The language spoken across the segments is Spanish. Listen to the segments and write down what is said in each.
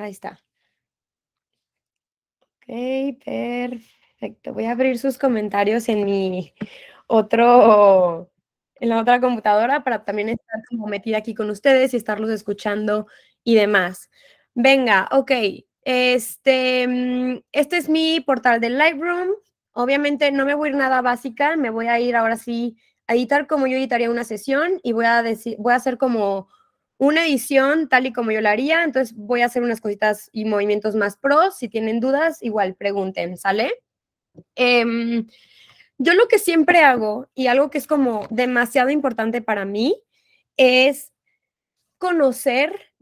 Ahí está. Ok, perfecto. Voy a abrir sus comentarios en mi otro, en la otra computadora para también estar como metida aquí con ustedes y estarlos escuchando y demás. Venga, ok. Este, mm, este es mi portal de Lightroom. Obviamente no me voy a ir nada básica, me voy a ir ahora sí a editar como yo editaría una sesión y voy a decir, voy a hacer como una edición tal y como yo la haría. Entonces voy a hacer unas cositas y movimientos más pros. Si tienen dudas, igual pregunten, ¿sale? Em, yo lo que siempre hago y algo que es como demasiado importante para mí es conocer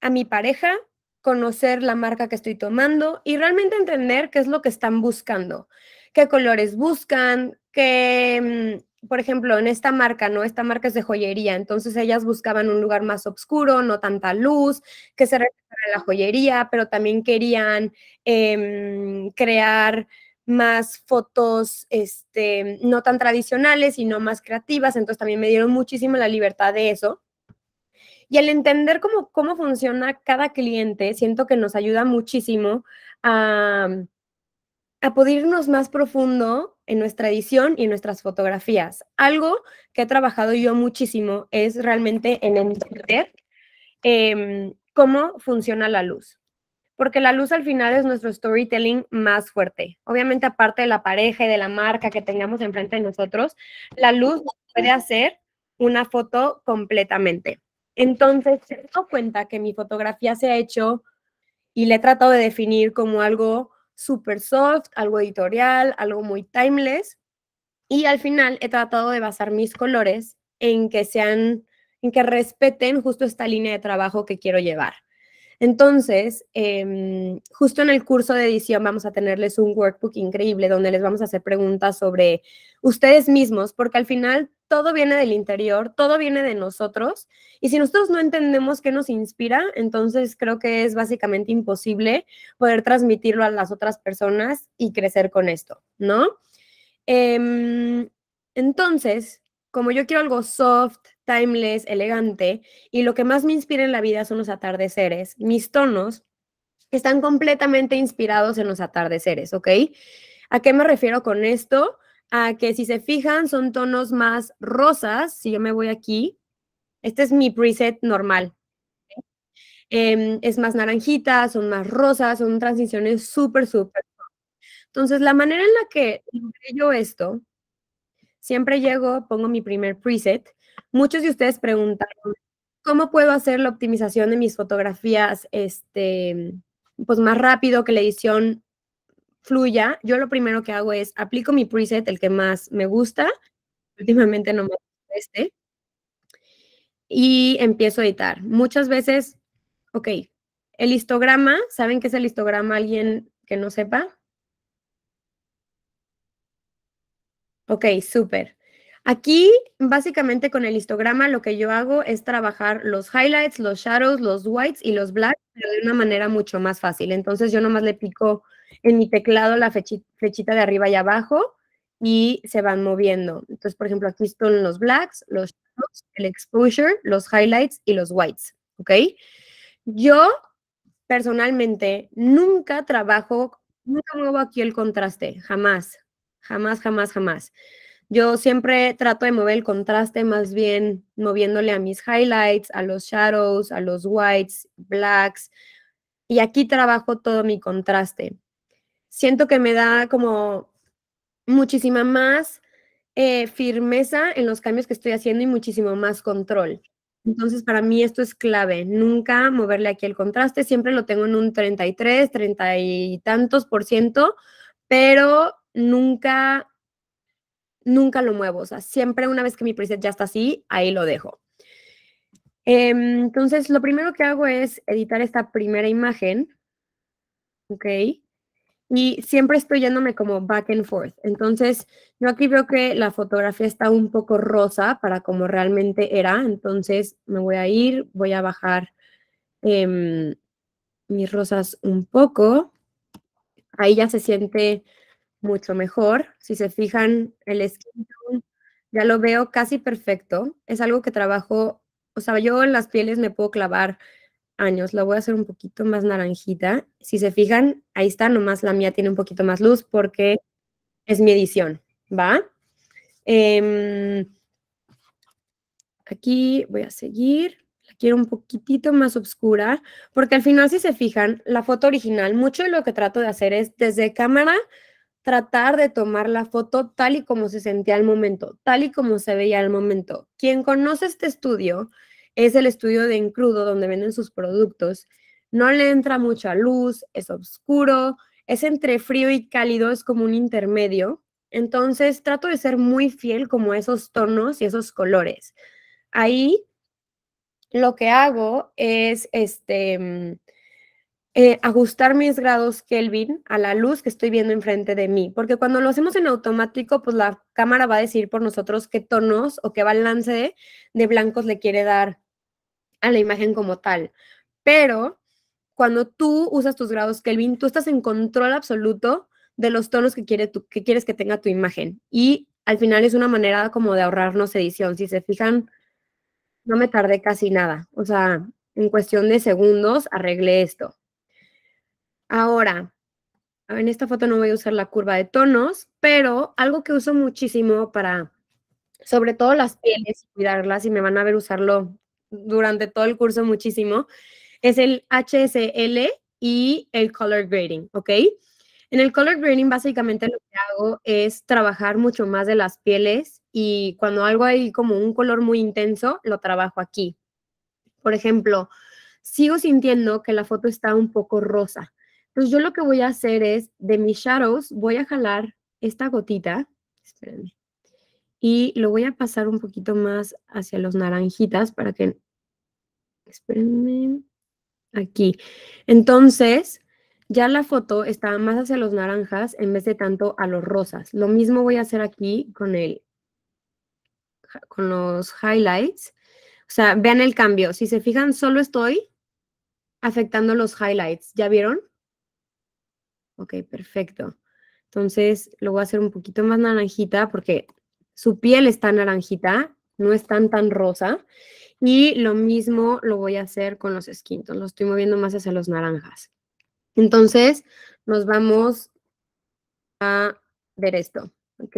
a mi pareja, conocer la marca que estoy tomando y realmente entender qué es lo que están buscando, qué colores buscan, qué mm, por ejemplo, en esta marca, ¿no? Esta marca es de joyería, entonces ellas buscaban un lugar más oscuro, no tanta luz, que se reflejara la joyería, pero también querían em, crear más fotos este, no tan tradicionales, sino más creativas, entonces también me dieron muchísimo la libertad de eso. Y al entender cómo, cómo funciona cada cliente, siento que nos ayuda muchísimo a, a más profundo en nuestra edición y en nuestras fotografías. Algo que he trabajado yo muchísimo es realmente en entender em, cómo funciona la luz porque la luz al final es nuestro storytelling más fuerte. Obviamente, aparte de la pareja y de la marca que tengamos enfrente de nosotros, la luz puede hacer una foto completamente. Entonces, se dado cuenta que mi fotografía se ha hecho y le he tratado de definir como algo súper soft, algo editorial, algo muy timeless. Y al final he tratado de basar mis colores en que sean, en que respeten justo esta línea de trabajo que quiero llevar. Entonces, em, justo en el curso de edición vamos a tenerles un workbook increíble donde les vamos a hacer preguntas sobre ustedes mismos, porque al final todo viene del interior, todo viene de nosotros. Y si nosotros no entendemos qué nos inspira, entonces creo que es básicamente imposible poder transmitirlo a las otras personas y crecer con esto, ¿no? Em, entonces, como yo quiero algo soft, timeless, elegante, y lo que más me inspira en la vida son los atardeceres, mis tonos están completamente inspirados en los atardeceres, ¿ok? ¿A qué me refiero con esto? a que si se fijan son tonos más rosas, si yo me voy aquí, este es mi preset normal. Em, es más naranjita, son más rosas, son transiciones súper, súper. Entonces, la manera en la que yo esto, siempre llego, pongo mi primer preset. Muchos de ustedes preguntan, ¿cómo puedo hacer la optimización de mis fotografías este, pues más rápido que la edición fluya, yo lo primero que hago es aplico mi preset, el que más me gusta, últimamente no me gusta este, y empiezo a editar. Muchas veces, ok, el histograma, ¿saben qué es el histograma? ¿Alguien que no sepa? Ok, súper. Aquí, básicamente con el histograma, lo que yo hago es trabajar los highlights, los shadows, los whites y los blacks, pero de una manera mucho más fácil. Entonces yo nomás le pico en mi teclado la flechita de arriba y abajo y se van moviendo. Entonces, por ejemplo, aquí están los blacks, los shadows, el exposure, los highlights y los whites, ¿ok? Yo personalmente nunca trabajo, nunca muevo aquí el contraste, jamás, jamás, jamás, jamás. Yo siempre trato de mover el contraste más bien moviéndole a mis highlights, a los shadows, a los whites, blacks. Y aquí trabajo todo mi contraste. Siento que me da como muchísima más eh, firmeza en los cambios que estoy haciendo y muchísimo más control. Entonces, para mí esto es clave. Nunca moverle aquí el contraste. Siempre lo tengo en un 33, 30 y tantos por ciento, pero nunca nunca lo muevo. O sea, siempre una vez que mi preset ya está así, ahí lo dejo. Em, entonces, lo primero que hago es editar esta primera imagen. Ok. Y siempre estoy yéndome como back and forth. Entonces, yo aquí veo que la fotografía está un poco rosa para como realmente era. Entonces, me voy a ir, voy a bajar em, mis rosas un poco. Ahí ya se siente mucho mejor. Si se fijan, el skin tone ya lo veo casi perfecto. Es algo que trabajo, o sea, yo en las pieles me puedo clavar años. La voy a hacer un poquito más naranjita. Si se fijan, ahí está, nomás la mía tiene un poquito más luz porque es mi edición, ¿va? Em, aquí voy a seguir. La quiero un poquitito más oscura porque al final, si se fijan, la foto original, mucho de lo que trato de hacer es desde cámara tratar de tomar la foto tal y como se sentía al momento, tal y como se veía al momento. Quien conoce este estudio es el estudio de Encrudo, donde venden sus productos. No le entra mucha luz, es oscuro, es entre frío y cálido, es como un intermedio. Entonces trato de ser muy fiel como a esos tonos y esos colores. Ahí lo que hago es este mm, eh, ajustar mis grados Kelvin a la luz que estoy viendo enfrente de mí, porque cuando lo hacemos en automático, pues la cámara va a decir por nosotros qué tonos o qué balance de, blancos le quiere dar a la imagen como tal. Pero cuando tú usas tus grados Kelvin, tú estás en control absoluto de los tonos que, quiere que quieres que tenga tu imagen. Y al final es una manera como de ahorrarnos edición. Si se fijan, no me tardé casi nada. O sea, en cuestión de segundos arreglé esto. Ahora, en esta foto no voy a usar la curva de tonos, pero algo que uso muchísimo para, sobre todo las pieles, cuidarlas y me van a ver usarlo durante todo el curso muchísimo, es el HSL y el color grading, ¿ok? En el color grading básicamente lo que hago es trabajar mucho más de las pieles y cuando algo hay como un color muy intenso, lo trabajo aquí. Por ejemplo, sigo sintiendo que la foto está un poco rosa. Entonces yo lo que voy a hacer es, de mis shadows, voy a jalar esta gotita, espérenme, y lo voy a pasar un poquito más hacia los naranjitas para que, espérenme, aquí. Entonces, ya la foto está más hacia los naranjas en vez de tanto a los rosas. Lo mismo voy a hacer aquí con el, con los highlights. O sea, vean el cambio. Si se fijan, solo estoy afectando los highlights. ¿Ya vieron? Ok, perfecto. Entonces lo voy a hacer un poquito más naranjita porque su piel está naranjita, no es tan tan rosa. Y lo mismo lo voy a hacer con los esquintos, lo estoy moviendo más hacia los naranjas. Entonces nos vamos a ver esto, ¿ok?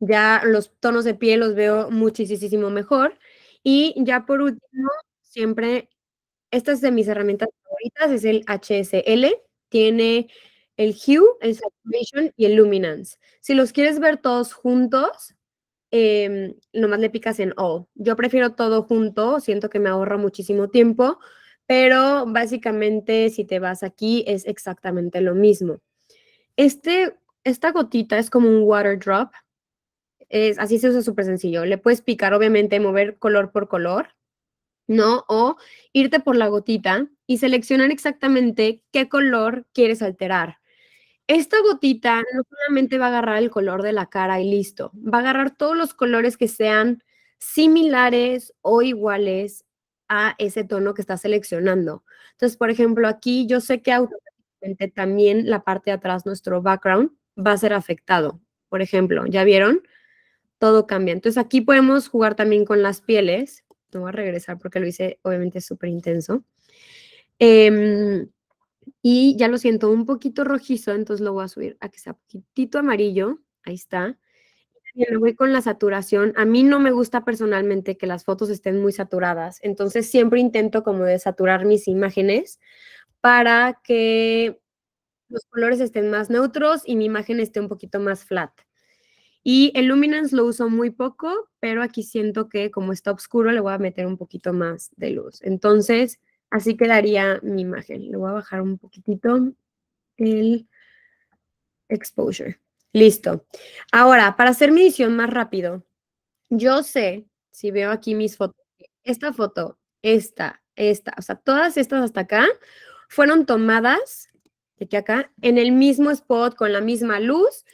Ya los tonos de piel los veo muchísimo mejor. Y ya por último, siempre, esta es de mis herramientas favoritas, es el HSL. Tiene el hue, el saturation y el luminance. Si los quieres ver todos juntos, em, nomás le picas en all. Yo prefiero todo junto, siento que me ahorra muchísimo tiempo, pero básicamente si te vas aquí es exactamente lo mismo. Este, esta gotita es como un water drop. así se usa súper sencillo. Le puedes picar, obviamente, mover color por color, ¿no? O irte por la gotita y seleccionar exactamente qué color quieres alterar. Esta gotita no solamente va a agarrar el color de la cara y listo, va a agarrar todos los colores que sean similares o iguales a ese tono que está seleccionando. Entonces, por ejemplo, aquí yo sé que automáticamente también la parte de atrás, nuestro background, va a ser afectado. Por ejemplo, ¿ya vieron? Todo cambia. Entonces, aquí podemos jugar también con las pieles. No voy a regresar porque lo hice obviamente súper intenso. Em, y ya lo siento un poquito rojizo, entonces lo voy a subir a que sea poquitito amarillo. Ahí está. Y lo voy con la saturación. A mí no me gusta personalmente que las fotos estén muy saturadas, entonces siempre intento como desaturar mis imágenes para que los colores estén más neutros y mi imagen esté un poquito más flat. Y el luminance lo uso muy poco, pero aquí siento que como está oscuro le voy a meter un poquito más de luz. Entonces, Así quedaría mi imagen. Le voy a bajar un poquitito el exposure. Listo. Ahora, para hacer mi edición más rápido, yo sé, si veo aquí mis fotos, esta foto, esta, esta, o sea, todas estas hasta acá fueron tomadas, de aquí acá, en el mismo spot, con la misma luz,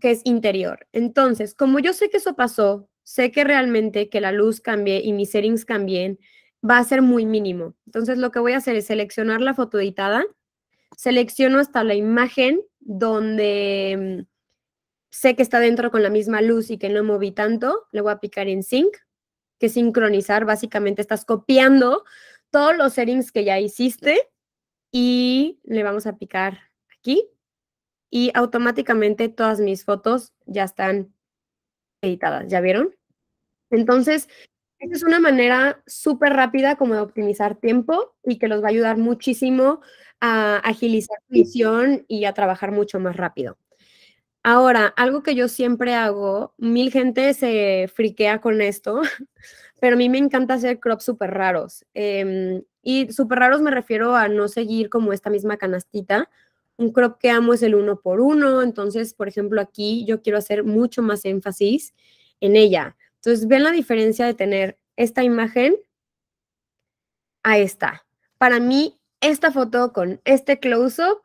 que es interior. Entonces, como yo sé que eso pasó, sé que realmente que la luz cambió y mis settings cambien, va a ser muy mínimo. Entonces lo que voy a hacer es seleccionar la foto editada, selecciono hasta la imagen donde mm, sé que está dentro con la misma luz y que no moví tanto, le voy a picar en sync, que sincronizar, básicamente estás copiando todos los settings que ya hiciste y le vamos a picar aquí y automáticamente todas mis fotos ya están editadas, ¿ya vieron? Entonces, es una manera súper rápida como de optimizar tiempo y que los va a ayudar muchísimo a agilizar su visión y a trabajar mucho más rápido. Ahora, algo que yo siempre hago, mil gente se friquea con esto, pero a mí me encanta hacer crops súper raros. Em, y súper raros me refiero a no seguir como esta misma canastita. Un crop que amo es el uno por uno, entonces, por ejemplo, aquí yo quiero hacer mucho más énfasis en ella. Entonces, ven la diferencia de tener esta imagen a esta. Para mí, esta foto con este close-up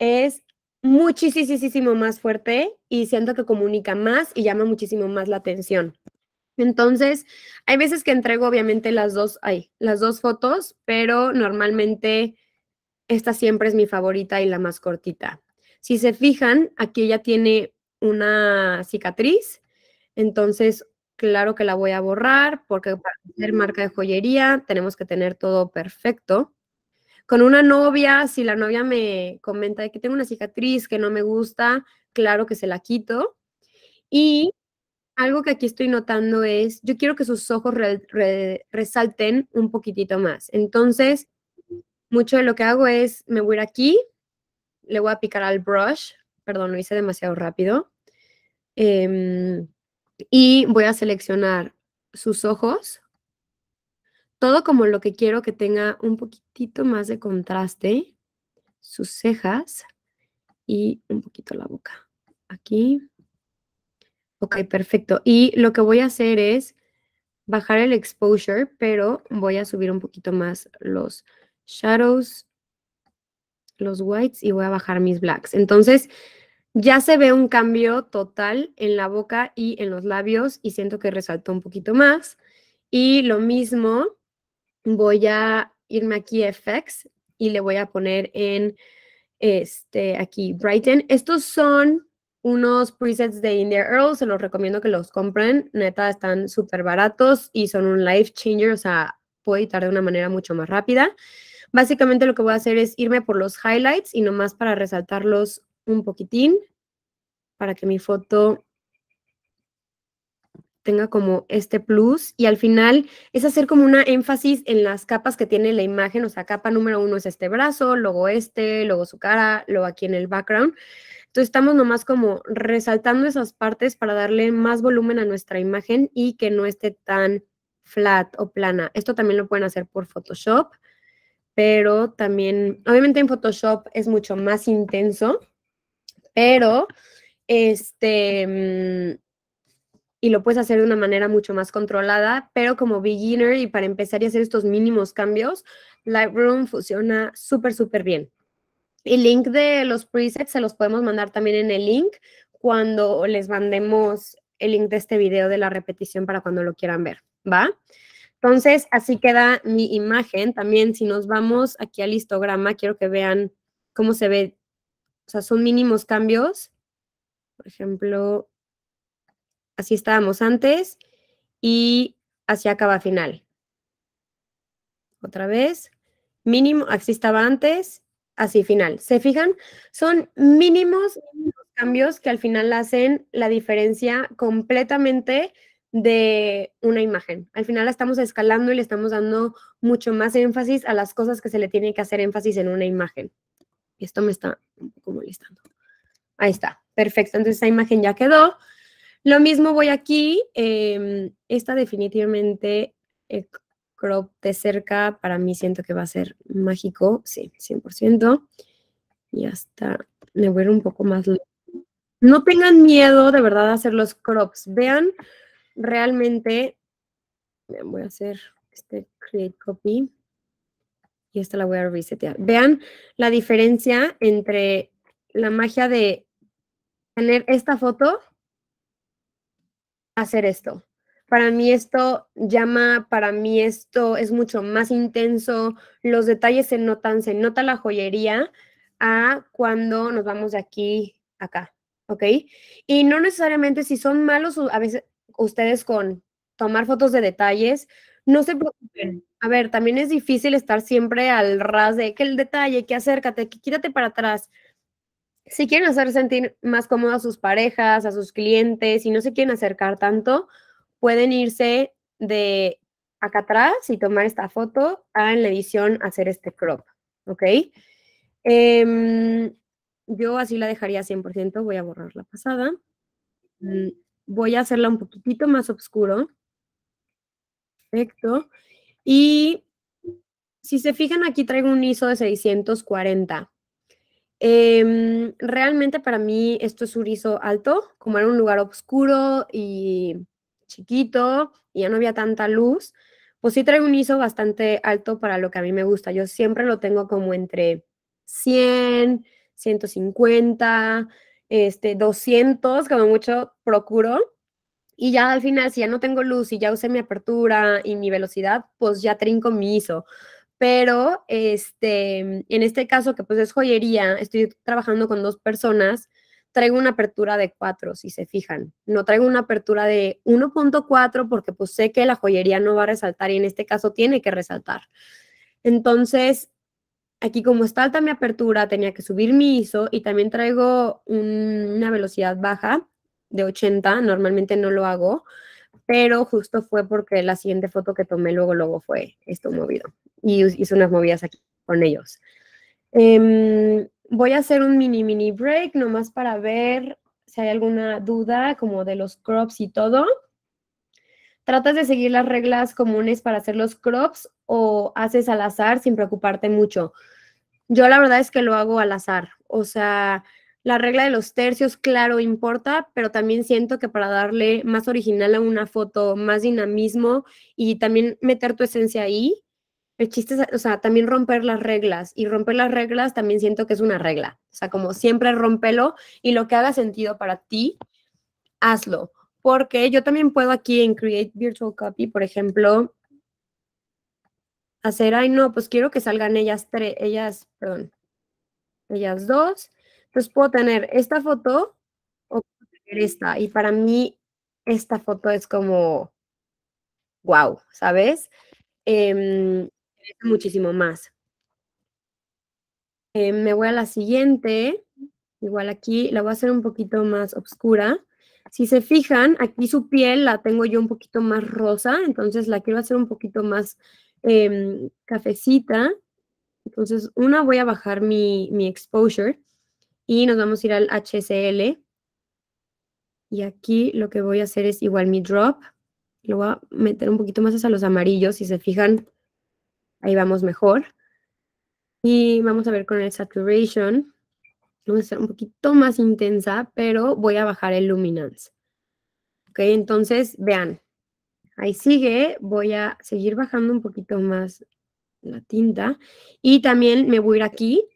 es muchísimo más fuerte y siento que comunica más y llama muchísimo más la atención. Entonces, hay veces que entrego obviamente las dos, las dos fotos, pero normalmente esta siempre es mi favorita y la más cortita. Si se fijan, aquí ella tiene una cicatriz, entonces claro que la voy a borrar porque para ser marca de joyería tenemos que tener todo perfecto. Con una novia, si la novia me comenta que tengo una cicatriz que no me gusta, claro que se la quito. Y algo que aquí estoy notando es, yo quiero que sus ojos resalten un poquitito más. Entonces, mucho de lo que hago es, me voy a ir aquí, le voy a picar al brush, perdón, lo hice demasiado rápido. Em, y voy a seleccionar sus ojos, todo como lo que quiero que tenga un poquitito más de contraste, sus cejas y un poquito la boca. Aquí. Ok, perfecto. Y lo que voy a hacer es bajar el exposure, pero voy a subir un poquito más los shadows, los whites y voy a bajar mis blacks. Entonces, ya se ve un cambio total en la boca y en los labios y siento que resaltó un poquito más. Y lo mismo, voy a irme aquí a FX y le voy a poner en este aquí Brighten. Estos son unos presets de India Earl, se los recomiendo que los compren. Neta, están súper baratos y son un life changer, o sea, puedo editar de una manera mucho más rápida. Básicamente lo que voy a hacer es irme por los highlights y nomás para resaltarlos un poquitín para que mi foto tenga como este plus y al final es hacer como una énfasis en las capas que tiene la imagen, o sea, capa número uno es este brazo, luego este, luego su cara, luego aquí en el background. Entonces estamos nomás como resaltando esas partes para darle más volumen a nuestra imagen y que no esté tan flat o plana. Esto también lo pueden hacer por Photoshop, pero también, obviamente en Photoshop es mucho más intenso pero este, mm, y lo puedes hacer de una manera mucho más controlada, pero como beginner y para empezar y hacer estos mínimos cambios, Lightroom funciona súper, súper bien. El link de los presets se los podemos mandar también en el link cuando les mandemos el link de este video de la repetición para cuando lo quieran ver, ¿va? Entonces, así queda mi imagen. También si nos vamos aquí al histograma, quiero que vean cómo se ve o sea, son mínimos cambios. Por ejemplo, así estábamos antes y así acaba final. Otra vez, mínimo, así estaba antes, así final. ¿Se fijan? Son mínimos, cambios que al final hacen la diferencia completamente de una imagen. Al final la estamos escalando y le estamos dando mucho más énfasis a las cosas que se le tiene que hacer énfasis en una imagen. Esto me está un poco molestando. Ahí está, perfecto. Entonces esa imagen ya quedó. Lo mismo voy aquí. Em, esta definitivamente, el eh, crop de cerca, para mí siento que va a ser mágico. Sí, 100%. Y hasta me voy a ir un poco más. No tengan miedo de verdad a hacer los crops. Vean realmente. Voy a hacer este create copy y esta la voy a resetear. Vean la diferencia entre la magia de tener esta foto, hacer esto. Para mí esto llama, para mí esto es mucho más intenso, los detalles se notan, se nota la joyería a cuando nos vamos de aquí a acá, ¿ok? Y no necesariamente si son malos a veces ustedes con tomar fotos de detalles, no se preocupen. A ver, también es difícil estar siempre al ras de que el detalle, que acércate, que quítate para atrás. Si quieren hacer sentir más cómodo a sus parejas, a sus clientes, y no se quieren acercar tanto, pueden irse de acá atrás y tomar esta foto a en la edición hacer este crop, ¿ok? Em, yo así la dejaría 100%, voy a borrar la pasada. Mm, voy a hacerla un poquitito más oscuro. Perfecto. Y si se fijan, aquí traigo un ISO de 640. Em, realmente para mí esto es un ISO alto, como era un lugar oscuro y chiquito y ya no había tanta luz, pues sí traigo un ISO bastante alto para lo que a mí me gusta. Yo siempre lo tengo como entre 100, 150, este, 200, como mucho procuro y ya al final, si ya no tengo luz y ya usé mi apertura y mi velocidad, pues ya trinco mi ISO. Pero este, en este caso, que pues es joyería, estoy trabajando con dos personas, traigo una apertura de 4, si se fijan. No traigo una apertura de 1.4 porque pues sé que la joyería no va a resaltar y en este caso tiene que resaltar. Entonces, aquí como está alta mi apertura, tenía que subir mi ISO y también traigo una velocidad baja de 80, normalmente no lo hago, pero justo fue porque la siguiente foto que tomé luego, luego fue esto movido y hice unas movidas aquí con ellos. Em, voy a hacer un mini, mini break nomás para ver si hay alguna duda como de los crops y todo. ¿Tratas de seguir las reglas comunes para hacer los crops o haces al azar sin preocuparte mucho? Yo la verdad es que lo hago al azar. O sea, la regla de los tercios, claro, importa, pero también siento que para darle más original a una foto, más dinamismo y también meter tu esencia ahí, el chiste o sea, también romper las reglas. Y romper las reglas también siento que es una regla. O sea, como siempre rompelo y lo que haga sentido para ti, hazlo. Porque yo también puedo aquí en Create Virtual Copy, por ejemplo, hacer, ay no, pues quiero que salgan ellas tres, ellas, perdón, ellas dos entonces puedo tener esta foto o tener esta. Y para mí esta foto es como, wow, ¿sabes? Em, muchísimo más. Em, me voy a la siguiente. Igual aquí la voy a hacer un poquito más oscura. Si se fijan, aquí su piel la tengo yo un poquito más rosa, entonces la quiero hacer un poquito más em, cafecita. Entonces, una, voy a bajar mi, mi exposure. Y nos vamos a ir al HSL. Y aquí lo que voy a hacer es igual mi drop. Lo voy a meter un poquito más hacia los amarillos. Si se fijan, ahí vamos mejor. Y vamos a ver con el saturation. Vamos a hacer un poquito más intensa, pero voy a bajar el luminance. Ok, entonces vean. Ahí sigue. Voy a seguir bajando un poquito más la tinta. Y también me voy a ir aquí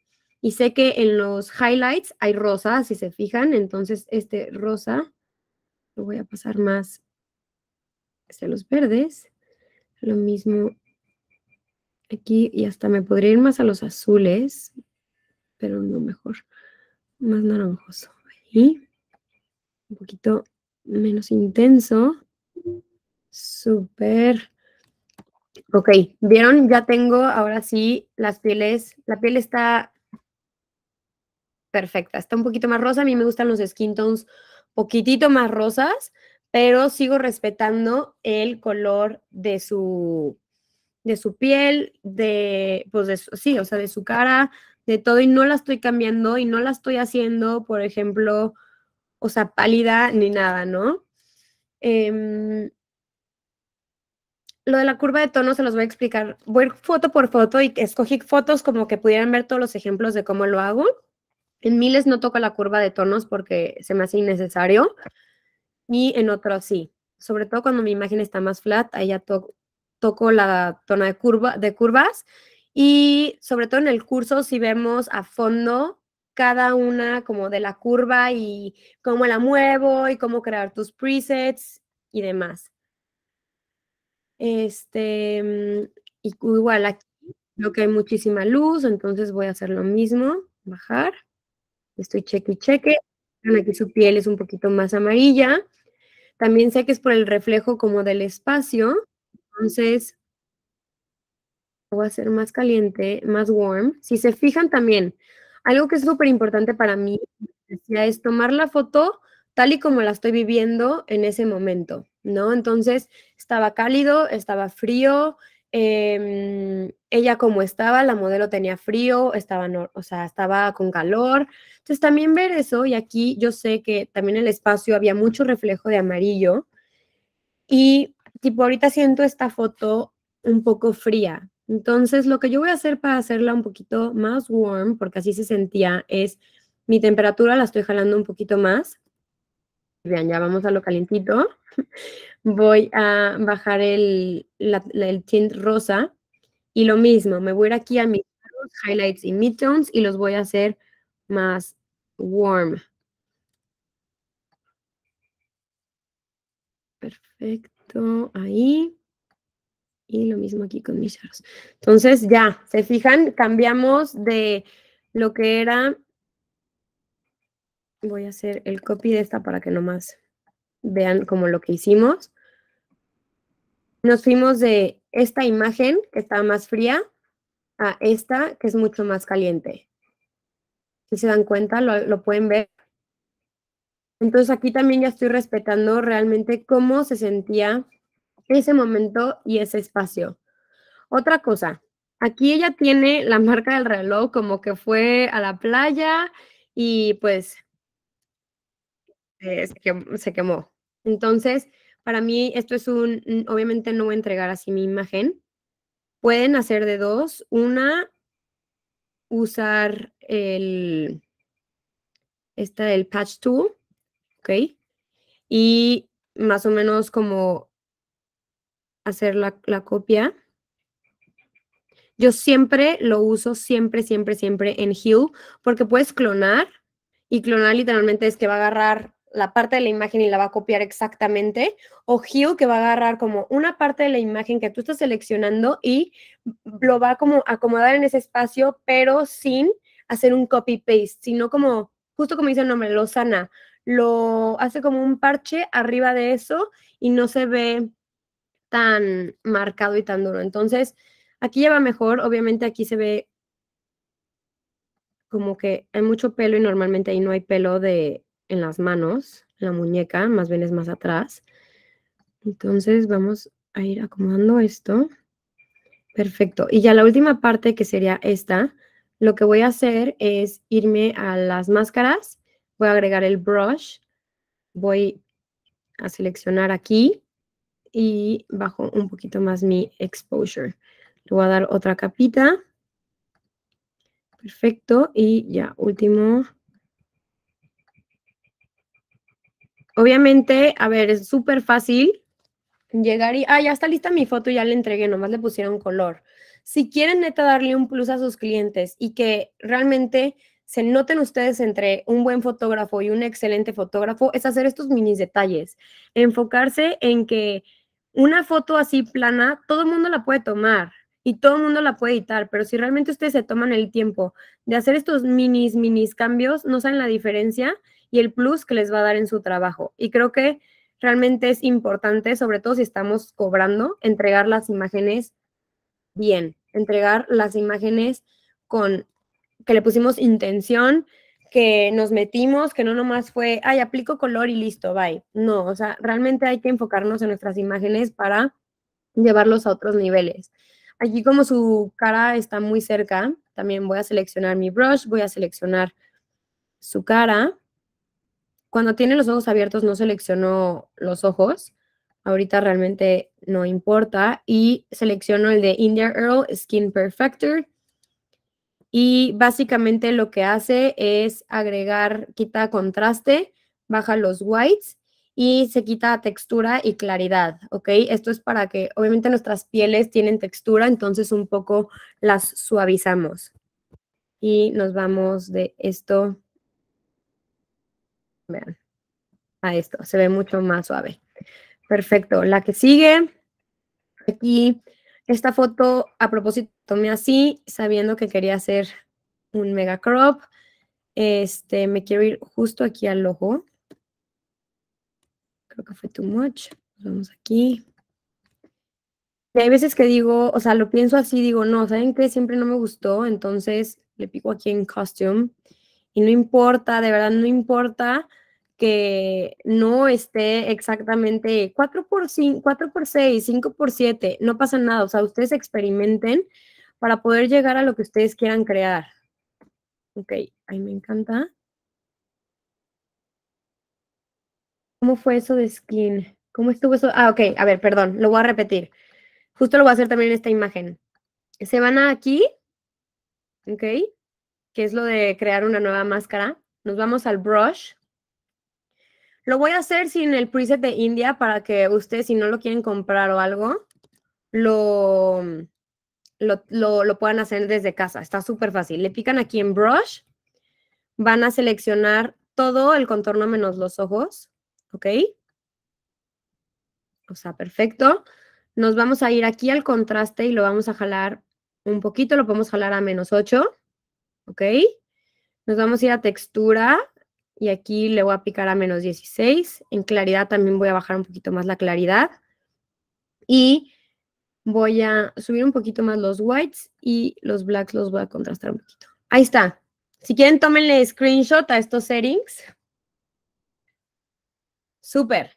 y sé que en los highlights hay rosa, si se fijan. Entonces, este rosa lo voy a pasar más hacia los verdes. Lo mismo aquí y hasta me podría ir más a los azules, pero no mejor. Más naranjoso. Y Un poquito menos intenso. Súper. Ok, ¿vieron? Ya tengo ahora sí las pieles. La piel está perfecta. Está un poquito más rosa. A mí me gustan los skin tones poquitito más rosas, pero sigo respetando el color de su, de su piel, de, pues su, sí, de su cara, de todo, y no la estoy cambiando y no la estoy haciendo, por ejemplo, o sea, pálida ni nada, ¿no? Em, lo de la curva de tono se los voy a explicar. Voy foto por foto y escogí fotos como que pudieran ver todos los ejemplos de cómo lo hago. En miles no toco la curva de tonos porque se me hace innecesario y en otros sí. Sobre todo cuando mi imagen está más flat, ahí ya toco la tona de, curva, de curvas y sobre todo en el curso si vemos a fondo cada una como de la curva y cómo la muevo y cómo crear tus presets y demás. Este, igual aquí lo que hay muchísima luz, entonces voy a hacer lo mismo, bajar. Estoy cheque y cheque. Aquí su piel es un poquito más amarilla. También sé que es por el reflejo como del espacio. Entonces, va a ser más caliente, más warm. Si se fijan también, algo que es súper importante para mí es tomar la foto tal y como la estoy viviendo en ese momento, ¿no? Entonces, estaba cálido, estaba frío, Em, ella como estaba, la modelo tenía frío, estaba, o sea, estaba con calor. Entonces también ver eso, y aquí yo sé que también el espacio había mucho reflejo de amarillo, y tipo ahorita siento esta foto un poco fría. Entonces lo que yo voy a hacer para hacerla un poquito más warm, porque así se sentía, es mi temperatura la estoy jalando un poquito más vean, ya vamos a lo calientito. Voy a bajar el, tint rosa y lo mismo, me voy a ir aquí a mis highlights y midtones y los voy a hacer más warm. Perfecto, ahí. Y lo mismo aquí con mis shadows. Entonces ya, se fijan, cambiamos de lo que era voy a hacer el copy de esta para que nomás vean como lo que hicimos. Nos fuimos de esta imagen que está más fría a esta que es mucho más caliente. Si se dan cuenta, lo, lo pueden ver. Entonces aquí también ya estoy respetando realmente cómo se sentía ese momento y ese espacio. Otra cosa, aquí ella tiene la marca del reloj como que fue a la playa y pues se, quemó, Entonces, para mí esto es un, obviamente no voy a entregar así mi imagen. Pueden hacer de dos. Una, usar el, esta, el patch tool, ¿ok? Y más o menos como hacer la, la copia. Yo siempre lo uso, siempre, siempre, siempre en Hue, porque puedes clonar y clonar literalmente es que va a agarrar la parte de la imagen y la va a copiar exactamente, o Hugh que va a agarrar como una parte de la imagen que tú estás seleccionando y lo va como acomodar en ese espacio, pero sin hacer un copy-paste, sino como, justo como dice el nombre, lo sana, lo hace como un parche arriba de eso y no se ve tan marcado y tan duro. Entonces, aquí ya va mejor, obviamente aquí se ve como que hay mucho pelo y normalmente ahí no hay pelo de, en las manos, la muñeca, más bien es más atrás. Entonces vamos a ir acomodando esto. Perfecto. Y ya la última parte que sería esta, lo que voy a hacer es irme a las máscaras, voy a agregar el brush, voy a seleccionar aquí y bajo un poquito más mi exposure. Le voy a dar otra capita. Perfecto. Y ya, último, Obviamente, a ver, es súper fácil llegar y, ah, ya está lista mi foto, ya la entregué, nomás le pusieron color. Si quieren neta darle un plus a sus clientes y que realmente se noten ustedes entre un buen fotógrafo y un excelente fotógrafo, es hacer estos minis detalles, enfocarse en que una foto así plana, todo el mundo la puede tomar y todo el mundo la puede editar, pero si realmente ustedes se toman el tiempo de hacer estos minis, minis cambios, no saben la diferencia y el plus que les va a dar en su trabajo. Y creo que realmente es importante, sobre todo si estamos cobrando, entregar las imágenes bien, entregar las imágenes con que le pusimos intención, que nos metimos, que no nomás fue, ay, aplico color y listo, bye. No, o sea, realmente hay que enfocarnos en nuestras imágenes para llevarlos a otros niveles. Aquí como su cara está muy cerca, también voy a seleccionar mi brush, voy a seleccionar su cara cuando tiene los ojos abiertos no selecciono los ojos. Ahorita realmente no importa. Y selecciono el de India Earl Skin Perfector. Y básicamente lo que hace es agregar, quita contraste, baja los whites y se quita textura y claridad, ¿ok? Esto es para que, obviamente nuestras pieles tienen textura, entonces un poco las suavizamos. Y nos vamos de esto Vean, a esto, se ve mucho más suave. Perfecto, la que sigue, aquí, esta foto a propósito tomé así, sabiendo que quería hacer un mega crop. Este, me quiero ir justo aquí al ojo. Creo que fue too much. Vamos aquí. Y hay veces que digo, o sea, lo pienso así, digo, no, ¿saben qué? Siempre no me gustó, entonces le pico aquí en costume. Y no importa, de verdad no importa que no esté exactamente 4 por, 5, 4 por 6, 5 por 7, no pasa nada, o sea, ustedes experimenten para poder llegar a lo que ustedes quieran crear. Ok, ahí me encanta. ¿Cómo fue eso de skin? ¿Cómo estuvo eso? Ah, ok, a ver, perdón, lo voy a repetir. Justo lo voy a hacer también en esta imagen. Se van a aquí, ok, que es lo de crear una nueva máscara. Nos vamos al brush, lo voy a hacer sin el preset de India para que ustedes, si no lo quieren comprar o algo, mm, lo, lo, puedan hacer desde casa. Está súper fácil. Le pican aquí en Brush, van a seleccionar todo el contorno menos los ojos, ¿ok? O sea, perfecto. Nos vamos a ir aquí al contraste y lo vamos a jalar un poquito, lo podemos jalar a menos 8, ¿ok? Nos vamos a ir a textura y aquí le voy a picar a menos 16. En claridad también voy a bajar un poquito más la claridad y voy a subir un poquito más los whites y los blacks los voy a contrastar un poquito. Ahí está. Si quieren, tómenle screenshot a estos settings. Súper.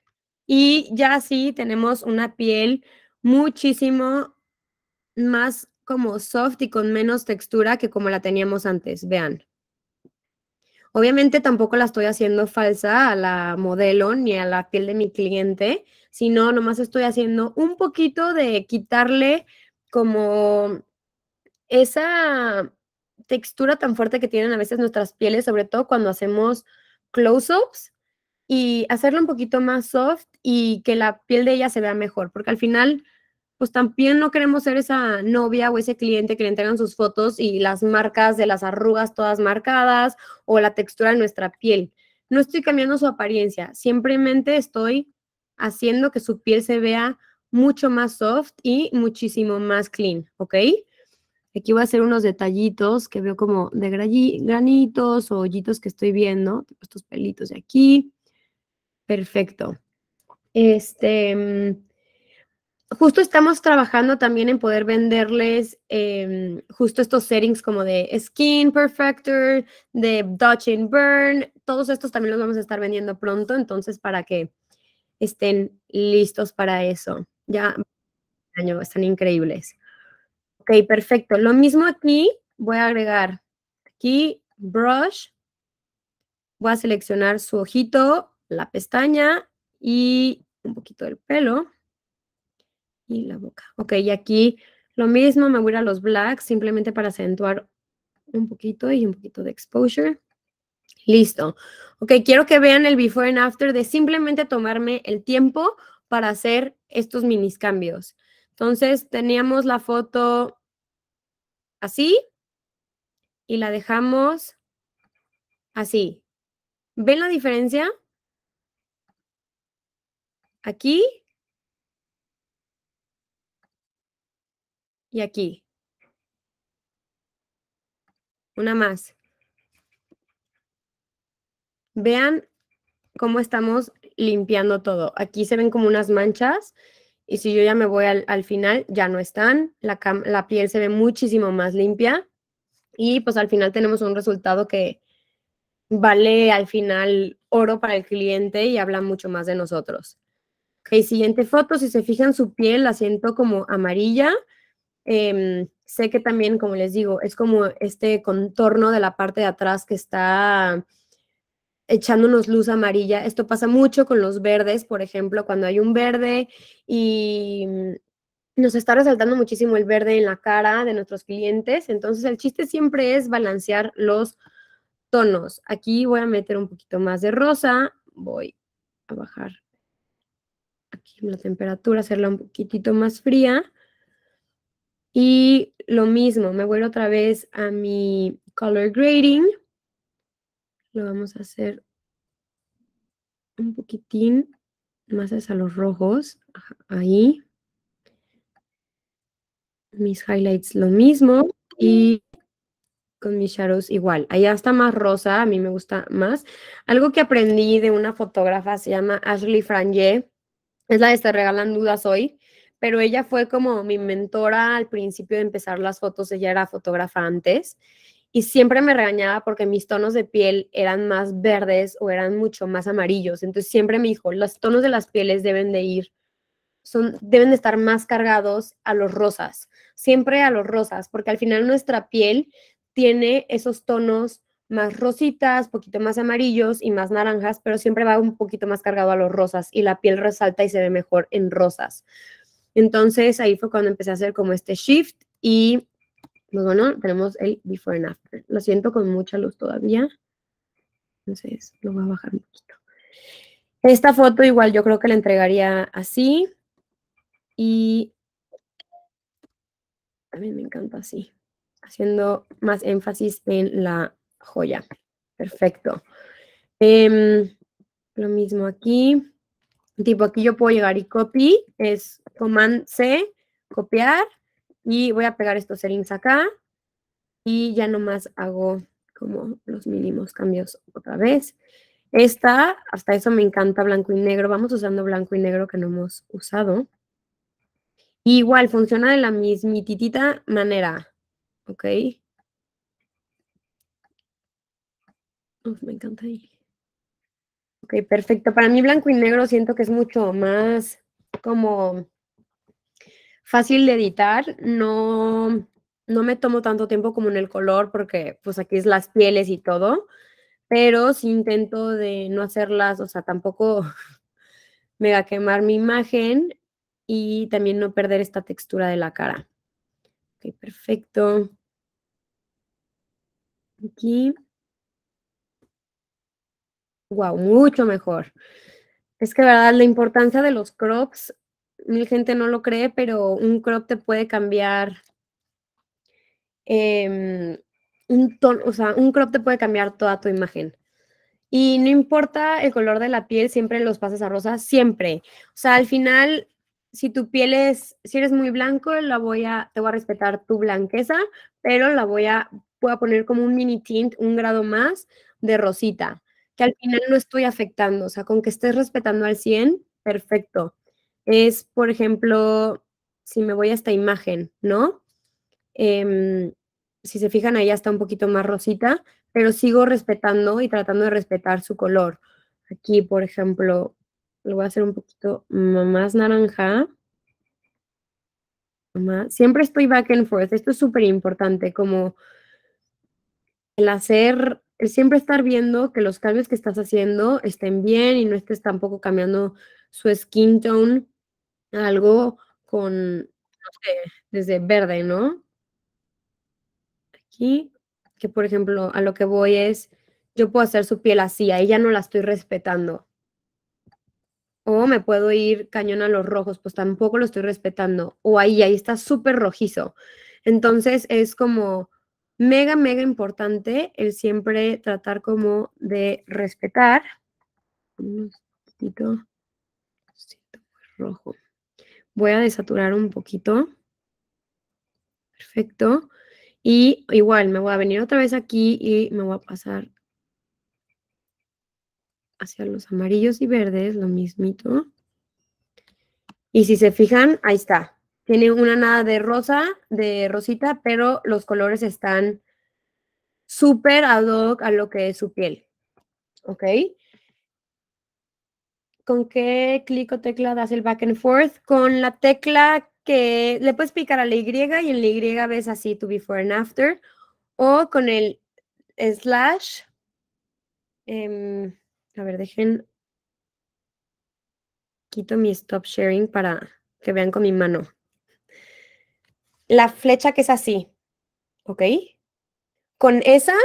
Y ya sí tenemos una piel muchísimo más como soft y con menos textura que como la teníamos antes. Vean. Obviamente tampoco la estoy haciendo falsa a la modelo ni a la piel de mi cliente, sino nomás estoy haciendo un poquito de quitarle como esa textura tan fuerte que tienen a veces nuestras pieles, sobre todo cuando hacemos close-ups y hacerla un poquito más soft y que la piel de ella se vea mejor, porque al final pues también no queremos ser esa novia o ese cliente que le entregan sus fotos y las marcas de las arrugas todas marcadas o la textura de nuestra piel. No estoy cambiando su apariencia, simplemente estoy haciendo que su piel se vea mucho más soft y muchísimo más clean, ¿ok? Aquí voy a hacer unos detallitos que veo como de granitos o hoyitos que estoy viendo, estos pelitos de aquí. Perfecto. Este, mm, justo estamos trabajando también en poder venderles em, justo estos settings como de Skin Perfector, de Dodge and Burn, todos estos también los vamos a estar vendiendo pronto, entonces para que estén listos para eso. Ya, año, están increíbles. Ok, perfecto. Lo mismo aquí, voy a agregar aquí brush, voy a seleccionar su ojito, la pestaña y un poquito del pelo y la boca. Ok, y aquí lo mismo, me voy a ir a los blacks simplemente para acentuar un poquito y un poquito de exposure. Listo. Ok, quiero que vean el before and after de simplemente tomarme el tiempo para hacer estos minis cambios. Entonces teníamos la foto así y la dejamos así. ¿Ven la diferencia? Aquí y aquí. Una más. Vean cómo estamos limpiando todo. Aquí se ven como unas manchas y si yo ya me voy al, final, ya no están. La, la piel se ve muchísimo más limpia y pues al final tenemos un resultado que vale al final oro para el cliente y habla mucho más de nosotros. Ok, siguiente foto, si se fijan su piel la siento como amarilla, Em, sé que también, como les digo, es como este contorno de la parte de atrás que está echándonos luz amarilla. Esto pasa mucho con los verdes, por ejemplo, cuando hay un verde y mm, nos está resaltando muchísimo el verde en la cara de nuestros clientes. Entonces, el chiste siempre es balancear los tonos. Aquí voy a meter un poquito más de rosa. Voy a bajar aquí la temperatura, hacerla un poquitito más fría. Y lo mismo, me vuelvo otra vez a mi color grading. Lo vamos a hacer un poquitín más hacia los rojos. Ahí. Mis highlights lo mismo. Y con mis shadows igual. Allá está más rosa, a mí me gusta más. Algo que aprendí de una fotógrafa se llama Ashley Frangé. Es la de está regalan dudas hoy pero ella fue como mi mentora al principio de empezar las fotos, ella era fotógrafa antes y siempre me regañaba porque mis tonos de piel eran más verdes o eran mucho más amarillos, entonces siempre me dijo, los tonos de las pieles deben de ir son, deben de estar más cargados a los rosas, siempre a los rosas, porque al final nuestra piel tiene esos tonos más rositas, poquito más amarillos y más naranjas, pero siempre va un poquito más cargado a los rosas y la piel resalta y se ve mejor en rosas. Entonces ahí fue cuando empecé a hacer como este shift y luego, pues bueno, tenemos el before and after. Lo siento con mucha luz todavía. Entonces lo voy a bajar un poquito. Esta foto igual yo creo que la entregaría así. Y también me encanta así, haciendo más énfasis en la joya. Perfecto. Em, lo mismo aquí tipo aquí yo puedo llegar y copy, es command C, copiar, y voy a pegar estos serings acá, y ya nomás hago como los mínimos cambios otra vez. Esta, hasta eso me encanta blanco y negro, vamos usando blanco y negro que no hemos usado. igual, funciona de la mismititita manera, ¿ok? me encanta ahí. Ok, perfecto. Para mí blanco y negro siento que es mucho más como fácil de editar. No, no me tomo tanto tiempo como en el color porque pues aquí es las pieles y todo, pero sí intento de no hacerlas, o sea, tampoco mega quemar mi imagen y también no perder esta textura de la cara. Ok, perfecto. Aquí wow, mucho mejor. Es que, verdad, la importancia de los crops, mil gente no lo cree, pero un crop te puede cambiar. Em, un tono, o sea, un crop te puede cambiar toda tu imagen. Y no importa el color de la piel, siempre los pases a rosa, siempre. O sea, al final, si tu piel es, si eres muy blanco, la voy a, te voy a respetar tu blanqueza, pero la voy a, voy a poner como un mini tint, un grado más de rosita que al final no estoy afectando, o sea, con que estés respetando al 100, perfecto. Es, por ejemplo, si me voy a esta imagen, ¿no? Em, si se fijan, ahí está un poquito más rosita, pero sigo respetando y tratando de respetar su color. Aquí, por ejemplo, lo voy a hacer un poquito más naranja. Siempre estoy back and forth. Esto es súper importante, como el hacer siempre estar viendo que los cambios que estás haciendo estén bien y no estés tampoco cambiando su skin tone a algo con, no sé, desde verde, ¿no? Aquí, que por ejemplo, a lo que voy es, yo puedo hacer su piel así, ahí ya no la estoy respetando. O me puedo ir cañón a los rojos, pues tampoco lo estoy respetando. O ahí, ahí está súper rojizo. Entonces es como mega, mega importante el siempre tratar como de respetar. Un poquito, rojo. Voy a desaturar un poquito. Perfecto. Y igual me voy a venir otra vez aquí y me voy a pasar hacia los amarillos y verdes, lo mismito. Y si se fijan, ahí está. Tiene una nada de rosa, de rosita, pero los colores están súper ad hoc a lo que es su piel. ¿Ok? ¿Con qué clic o tecla das el back and forth? Con la tecla que le puedes picar a la Y y en la Y ves así tu before and after. O con el slash. Em, a ver, dejen. Quito mi stop sharing para que vean con mi mano la flecha que es así, ¿ok? Con esa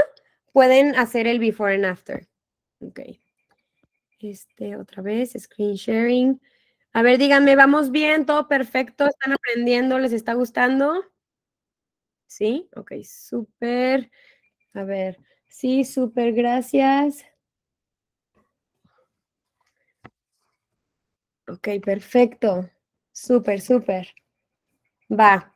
pueden hacer el before and after, ¿ok? Este, otra vez, screen sharing. A ver, díganme, ¿vamos bien? ¿Todo perfecto? ¿Están aprendiendo? ¿Les está gustando? Sí, ok, súper. A ver, sí, súper, gracias. Ok, perfecto. Súper, súper. Va.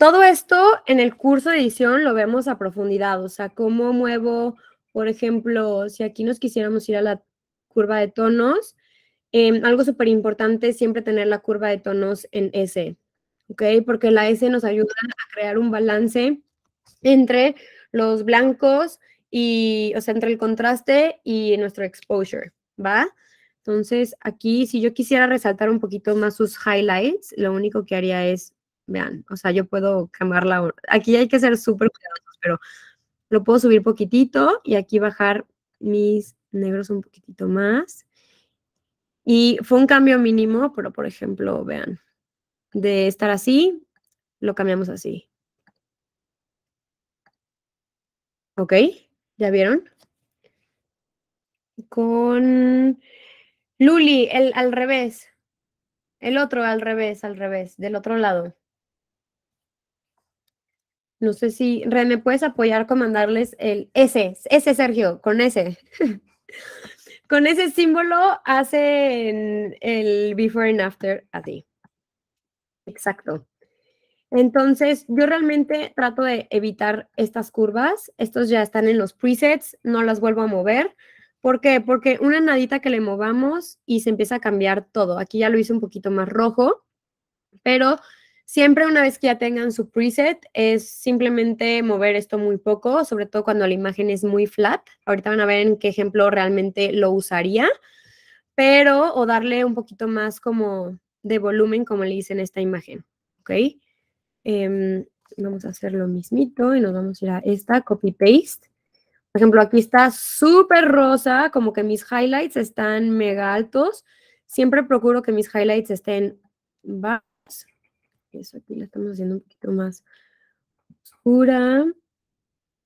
Todo esto en el curso de edición lo vemos a profundidad, o sea, cómo muevo, por ejemplo, si aquí nos quisiéramos ir a la curva de tonos, em, algo súper importante es siempre tener la curva de tonos en S, ¿ok? Porque la S nos ayuda a crear un balance entre los blancos y, o sea, entre el contraste y nuestro exposure, ¿va? Entonces, aquí, si yo quisiera resaltar un poquito más sus highlights, lo único que haría es vean, o sea, yo puedo cambiarla, aquí hay que ser súper cuidadosos, pero lo puedo subir poquitito y aquí bajar mis negros un poquitito más. Y fue un cambio mínimo, pero por ejemplo, vean, de estar así, lo cambiamos así. ¿Ok? ¿Ya vieron? Con Luli, el al revés. El otro al revés, al revés, del otro lado. No sé si, René, puedes apoyar con mandarles el S, S Sergio, con S. con ese símbolo hace el before and after a ti. Exacto. Entonces, yo realmente trato de evitar estas curvas. Estos ya están en los presets, no las vuelvo a mover. ¿Por qué? Porque una nadita que le movamos y se empieza a cambiar todo. Aquí ya lo hice un poquito más rojo, pero Siempre una vez que ya tengan su preset, es simplemente mover esto muy poco, sobre todo cuando la imagen es muy flat. Ahorita van a ver en qué ejemplo realmente lo usaría, pero o darle un poquito más como de volumen, como le hice en esta imagen, ¿ok? Em, vamos a hacer lo mismito y nos vamos a ir a esta, copy-paste. Por ejemplo, aquí está súper rosa, como que mis highlights están mega altos. Siempre procuro que mis highlights estén bajos eso aquí la estamos haciendo un poquito más oscura.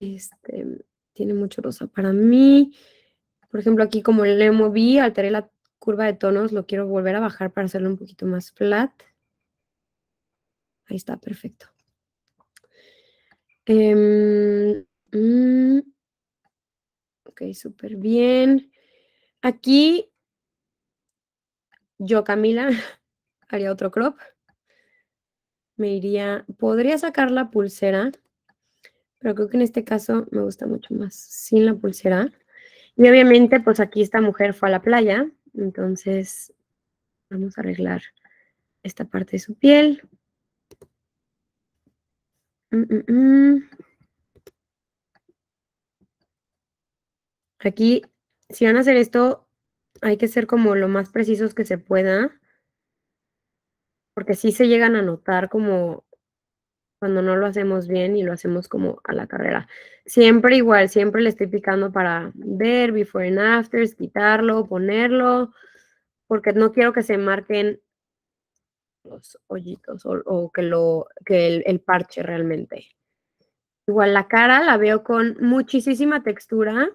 Este, tiene mucho rosa para mí. Por ejemplo, aquí como le moví, alteré la curva de tonos, lo quiero volver a bajar para hacerlo un poquito más flat. Ahí está, perfecto. Em, mm. ok, súper bien. Aquí yo, Camila, haría otro crop me iría, podría sacar la pulsera, pero creo que en este caso me gusta mucho más sin la pulsera. Y obviamente, pues aquí esta mujer fue a la playa, entonces vamos a arreglar esta parte de su piel. Mm, mm, mm. Aquí, si van a hacer esto, hay que ser como lo más precisos que se pueda porque sí se llegan a notar como cuando no lo hacemos bien y lo hacemos como a la carrera. Siempre igual, siempre le estoy picando para ver before and afters, quitarlo, ponerlo, porque no quiero que se marquen los hoyitos o, que, lo, que el, el parche realmente. Igual la cara la veo con muchísima textura.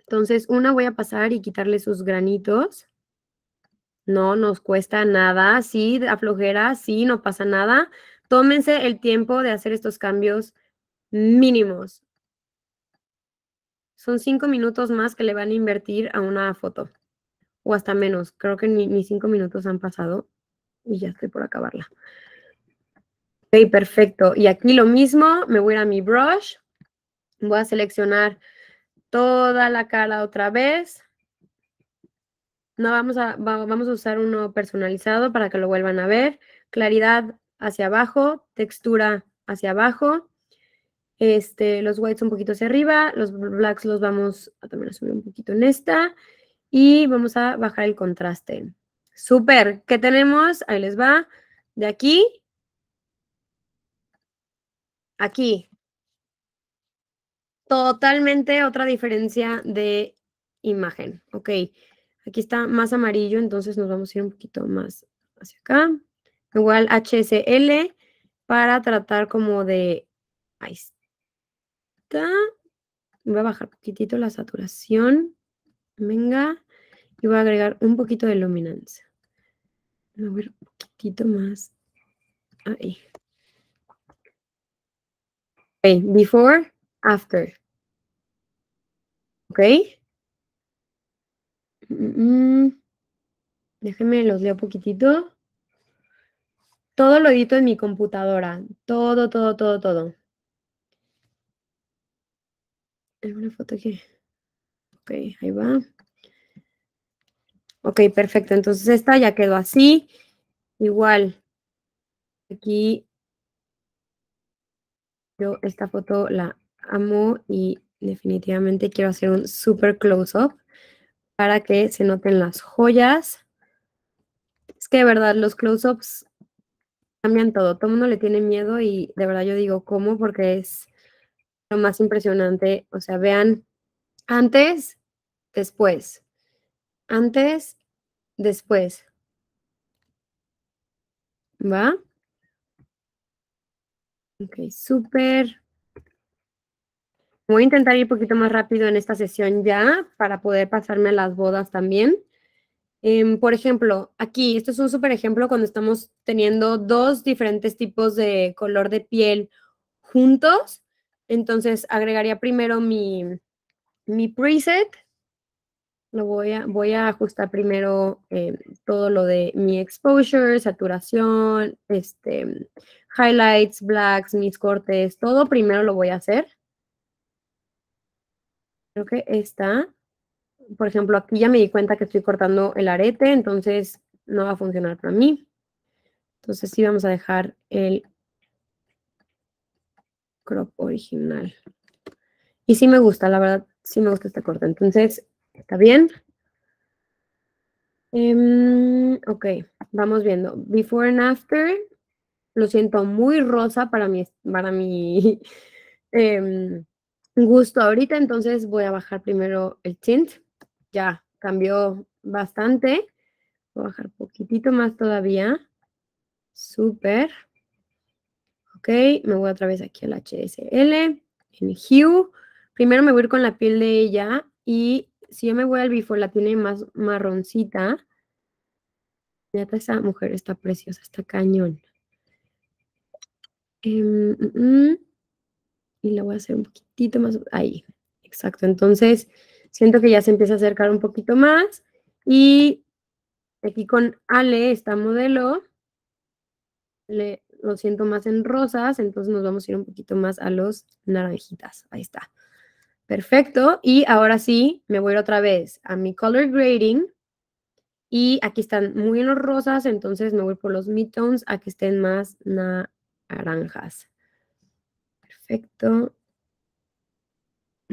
Entonces, una voy a pasar y quitarle sus granitos no nos cuesta nada, sí, aflojera, sí, no pasa nada. Tómense el tiempo de hacer estos cambios mínimos. Son cinco minutos más que le van a invertir a una foto, o hasta menos. Creo que ni, cinco minutos han pasado y ya estoy por acabarla. Ok, perfecto. Y aquí lo mismo, me voy a, a mi brush, voy a seleccionar toda la cara otra vez no vamos a, vamos a usar uno personalizado para que lo vuelvan a ver. Claridad hacia abajo, textura hacia abajo. Este, los whites un poquito hacia arriba, los blacks los vamos a también subir un poquito en esta. Y vamos a bajar el contraste. ¡Súper! ¿qué tenemos? Ahí les va. De aquí. Aquí. Totalmente otra diferencia de imagen. Ok. Aquí está más amarillo, entonces nos vamos a ir un poquito más hacia acá. Igual HSL para tratar como de... Ahí está. Voy a bajar un poquitito la saturación. Venga. Y voy a agregar un poquito de luminancia. Voy a ver un poquitito más. Ahí. Before, after. ¿Ok? Mm, mm. déjenme, los leo poquitito. Todo lo edito en mi computadora. Todo, todo, todo, todo. Hay una foto aquí. Ok, ahí va. Ok, perfecto. Entonces esta ya quedó así. Igual. Aquí. Yo esta foto la amo y definitivamente quiero hacer un super close-up para que se noten las joyas. Es que de verdad los close-ups cambian todo. Todo el mundo le tiene miedo y de verdad yo digo cómo porque es lo más impresionante. O sea, vean antes, después. Antes, después. ¿Va? Ok, súper. Voy a intentar ir un poquito más rápido en esta sesión ya para poder pasarme a las bodas también. Em, por ejemplo, aquí, esto es un súper ejemplo cuando estamos teniendo dos diferentes tipos de color de piel juntos. Entonces agregaría primero mi, preset. Lo voy a, voy a ajustar primero em, todo lo de mi exposure, saturación, este, highlights, blacks, mis cortes, todo primero lo voy a hacer creo que esta, por ejemplo, aquí ya me di cuenta que estoy cortando el arete, entonces no va a funcionar para mí. Entonces sí vamos a dejar el crop original. Y sí me gusta, la verdad, sí me gusta este corte. Entonces, está bien. Em, ok, vamos viendo. Before and after. Lo siento muy rosa para mi, para mi, em, gusto ahorita, entonces voy a bajar primero el tint. Ya cambió bastante. Voy a bajar poquitito más todavía. Súper. Ok, me voy otra vez aquí al HSL, en Hue. Primero me voy a ir con la piel de ella y si yo me voy al before, la tiene más marroncita. Neta, esa mujer está preciosa, está cañón. Em, mm, mm y la voy a hacer un poquitito más ahí. Exacto. Entonces, siento que ya se empieza a acercar un poquito más. Y aquí con Ale esta modelo. Le, lo siento más en rosas, entonces nos vamos a ir un poquito más a los naranjitas. Ahí está. Perfecto. Y ahora sí, me voy otra vez a mi color grading. Y aquí están muy en los rosas, entonces me voy por los midtones a que estén más naranjas. Perfecto.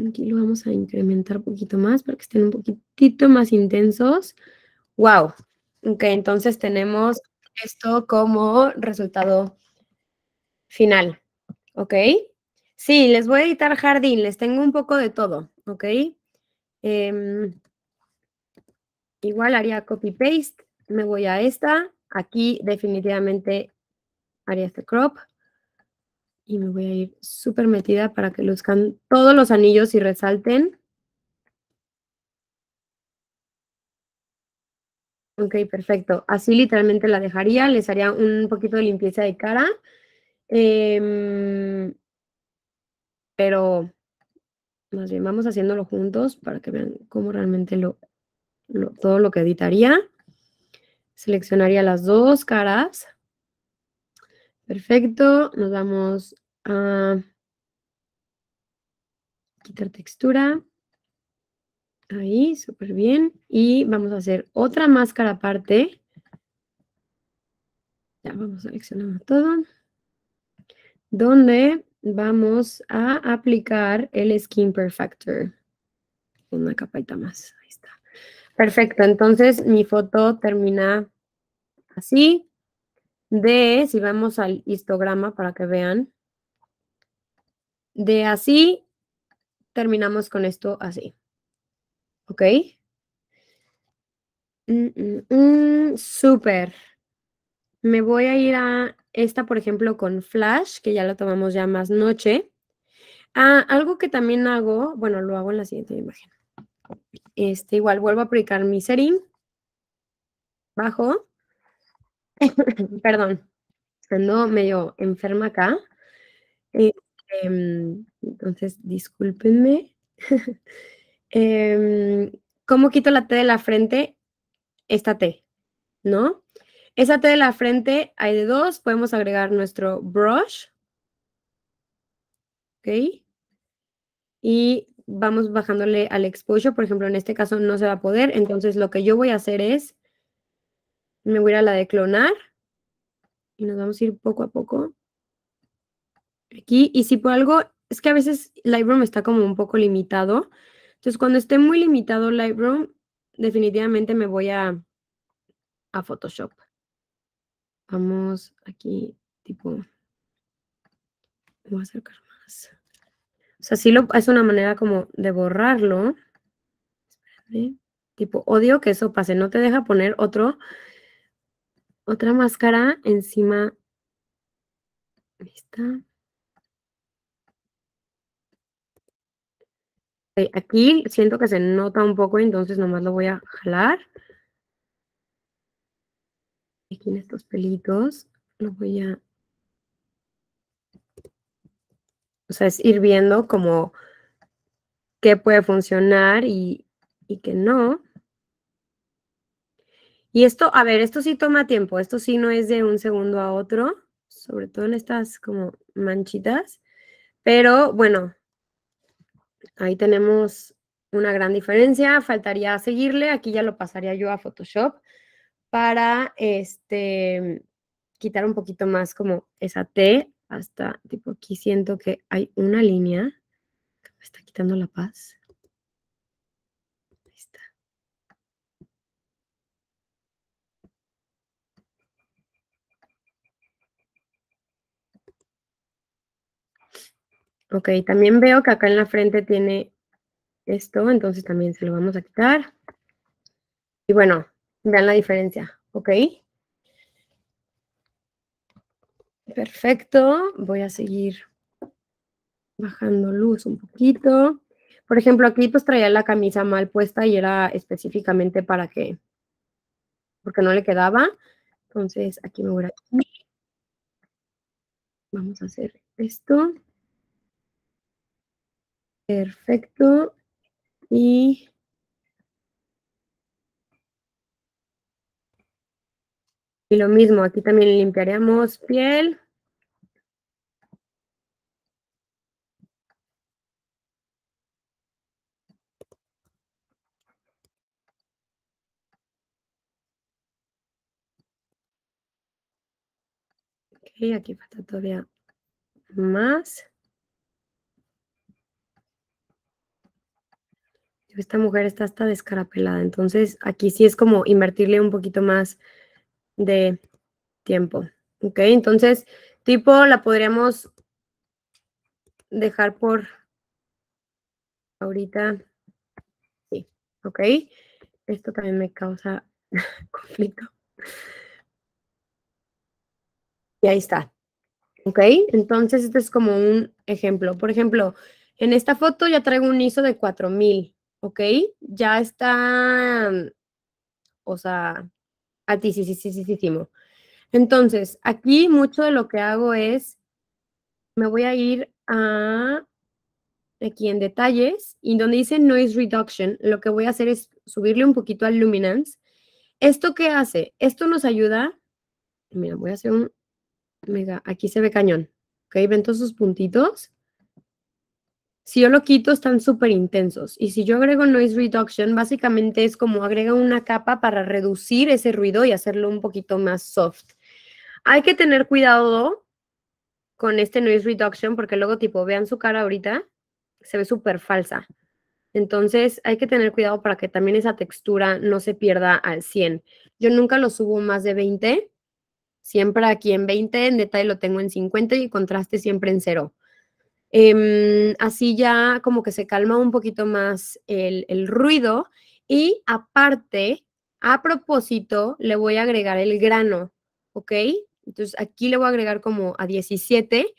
Aquí lo vamos a incrementar un poquito más para que estén un poquitito más intensos. ¡Wow! Ok, entonces tenemos esto como resultado final. ¿Ok? Sí, les voy a editar jardín, les tengo un poco de todo. ¿Ok? Em, igual haría copy-paste, me voy a esta. Aquí definitivamente haría este crop y me voy a ir súper metida para que luzcan todos los anillos y resalten. Ok, perfecto. Así literalmente la dejaría. Les haría un poquito de limpieza de cara. Em, pero más bien vamos haciéndolo juntos para que vean cómo realmente todo lo que editaría. Seleccionaría las dos caras. Perfecto. Nos vamos Ah, quitar textura. Ahí, súper bien. Y vamos a hacer otra máscara aparte. Ya vamos seleccionando todo. Donde vamos a aplicar el Skin Perfector. Una capa más. Ahí está. Perfecto. Entonces mi foto termina así. De, si vamos al histograma para que vean, de así, terminamos con esto así. ¿Ok? Mm, mm, mm, súper. Me voy a ir a esta, por ejemplo, con Flash, que ya lo tomamos ya más noche. Ah, algo que también hago, bueno, lo hago en la siguiente imagen. Este, igual vuelvo a aplicar mi serín. Bajo. Perdón, ando medio enferma acá. Eh, Em, entonces, discúlpenme. Em, ¿Cómo quito la T de la frente? Esta T, ¿no? Esa T de la frente hay de dos. Podemos agregar nuestro brush. ¿Ok? Y vamos bajándole al exposure. Por ejemplo, en este caso no se va a poder. Entonces, lo que yo voy a hacer es, me voy a ir a la de clonar. Y nos vamos a ir poco a poco aquí. Y si por algo, es que a veces Lightroom está como un poco limitado. Entonces, cuando esté muy limitado Lightroom, definitivamente me voy a, Photoshop. Vamos aquí, tipo, voy a acercar más. O sea, sí lo, es una manera como de borrarlo. Espérate. Tipo, odio que eso pase. No te deja poner otro, otra máscara encima. Ahí está. Eh, aquí siento que se nota un poco, entonces nomás lo voy a jalar. Aquí en estos pelitos lo voy a... O sea, es ir viendo como qué puede funcionar y, y qué no. Y esto, a ver, esto sí toma tiempo, esto sí no es de un segundo a otro, sobre todo en estas como manchitas, pero bueno, Ahí tenemos una gran diferencia. Faltaría seguirle. Aquí ya lo pasaría yo a Photoshop para este, quitar un poquito más como esa T. Hasta tipo aquí siento que hay una línea que me está quitando la paz. Ok, también veo que acá en la frente tiene esto, entonces también se lo vamos a quitar. Y bueno, vean la diferencia, ¿ok? Perfecto, voy a seguir bajando luz un poquito. Por ejemplo, aquí pues traía la camisa mal puesta y era específicamente para que, porque no le quedaba. Entonces aquí me voy a... Vamos a hacer esto. Perfecto. Y lo mismo, aquí también limpiaremos piel. Y aquí falta todavía más. Esta mujer está hasta descarapelada, entonces aquí sí es como invertirle un poquito más de tiempo. Ok, entonces tipo la podríamos dejar por ahorita. Sí, ok. Esto también me causa conflicto. Y ahí está. ¿Ok? Entonces, este es como un ejemplo. Por ejemplo, en esta foto ya traigo un ISO de 4000. ¿ok? Ya está, mm, o sea, a ti, sí, sí, sí, sí, sí. Entonces, aquí mucho de lo que hago es, me voy a ir a, aquí en detalles, y donde dice noise reduction, lo que voy a hacer es subirle un poquito al luminance. ¿Esto qué hace? Esto nos ayuda, mira, voy a hacer un, mega, aquí se ve cañón, ¿ok? ¿Ven todos sus puntitos? Si yo lo quito, están súper intensos. Y si yo agrego noise reduction, básicamente es como agrega una capa para reducir ese ruido y hacerlo un poquito más soft. Hay que tener cuidado con este noise reduction porque luego, tipo, vean su cara ahorita, se ve súper falsa. Entonces hay que tener cuidado para que también esa textura no se pierda al 100. Yo nunca lo subo más de 20, siempre aquí en 20, en detalle lo tengo en 50 y contraste siempre en 0. Em, así ya como que se calma un poquito más el, ruido y aparte, a propósito, le voy a agregar el grano, ¿ok? Entonces aquí le voy a agregar como a 17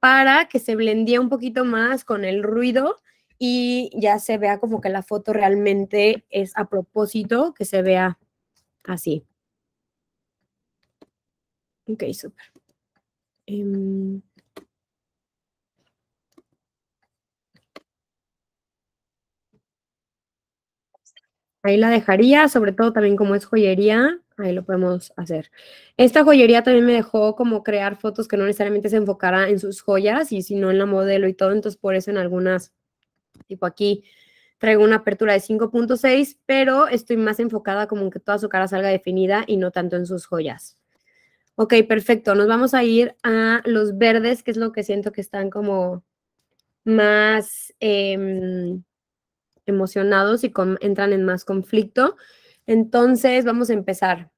para que se blendía un poquito más con el ruido y ya se vea como que la foto realmente es a propósito, que se vea así. Ok, súper. Em, Ahí la dejaría, sobre todo también como es joyería, ahí lo podemos hacer. Esta joyería también me dejó como crear fotos que no necesariamente se enfocara en sus joyas y sino en la modelo y todo, entonces por eso en algunas, tipo aquí, traigo una apertura de 5.6, pero estoy más enfocada como en que toda su cara salga definida y no tanto en sus joyas. Ok, perfecto. Nos vamos a ir a los verdes, que es lo que siento que están como más... Em, emocionados y entran en más conflicto. Entonces, vamos a empezar.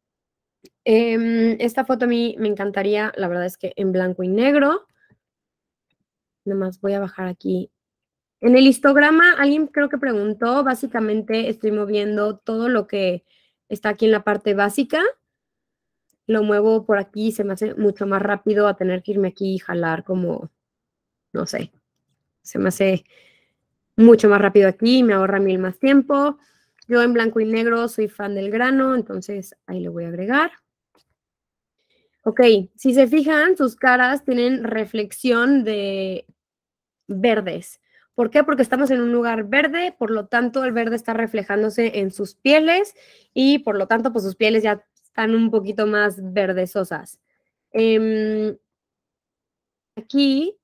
Em, esta foto a mí me encantaría, la verdad es que en blanco y negro. Nada más voy a bajar aquí. En el histograma, alguien creo que preguntó, básicamente estoy moviendo todo lo que está aquí en la parte básica. Lo muevo por aquí, se me hace mucho más rápido a tener que irme aquí y jalar como, no sé, se me hace mucho más rápido aquí, me ahorra mil más tiempo. Yo en blanco y negro soy fan del grano, entonces ahí le voy a agregar. Ok, si se fijan, sus caras tienen reflexión de verdes. ¿Por qué? Porque estamos en un lugar verde, por lo tanto el verde está reflejándose en sus pieles y por lo tanto pues sus pieles ya están un poquito más verdesosas. Em, aquí